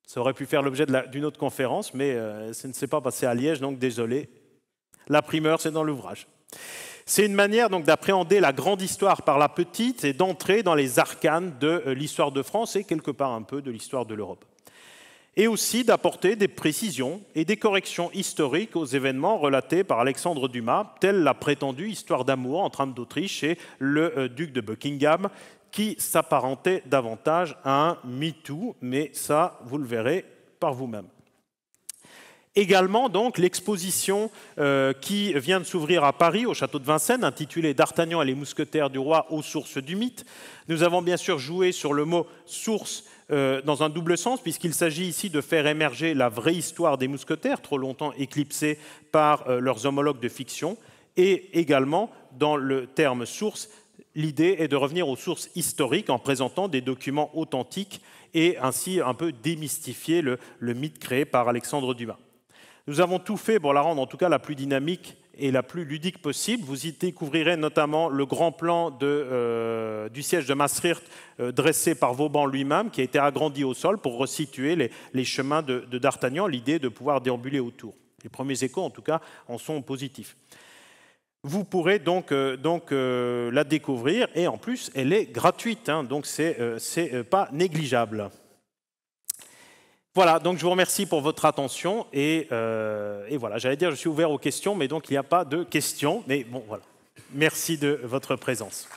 Ça aurait pu faire l'objet d'une autre conférence, mais euh, ça ne s'est pas passé à Liège, donc désolé. La primeur, c'est dans l'ouvrage. C'est une manière donc d'appréhender la grande histoire par la petite et d'entrer dans les arcanes de euh, l'histoire de France et quelque part un peu de l'histoire de l'Europe. Et aussi d'apporter des précisions et des corrections historiques aux événements relatés par Alexandre Dumas, telle la prétendue histoire d'amour entre Anne d'Autriche et le duc de Buckingham, qui s'apparentait davantage à un MeToo, mais ça, vous le verrez par vous-même. Également, donc, l'exposition euh, qui vient de s'ouvrir à Paris, au château de Vincennes, intitulée D'Artagnan et les mousquetaires du roi aux sources du mythe. Nous avons bien sûr joué sur le mot source euh, dans un double sens, puisqu'il s'agit ici de faire émerger la vraie histoire des mousquetaires, trop longtemps éclipsée par euh, leurs homologues de fiction, et également, dans le terme source, L'idée est de revenir aux sources historiques en présentant des documents authentiques et ainsi un peu démystifier le, mythe créé par Alexandre Dumas. Nous avons tout fait pour la rendre en tout cas la plus dynamique et la plus ludique possible. Vous y découvrirez notamment le grand plan euh, du siège de Maastricht euh, dressé par Vauban lui-même, qui a été agrandi au sol pour resituer les, chemins de D'Artagnan, l'idée de pouvoir déambuler autour. Les premiers échos, en tout cas, en sont positifs. Vous pourrez donc, euh, euh, la découvrir et en plus elle est gratuite, hein, donc c'est n'est euh, pas négligeable. Voilà, donc je vous remercie pour votre attention et, et voilà, j'allais dire je suis ouvert aux questions, mais donc il n'y a pas de questions, mais bon voilà. Merci de votre présence.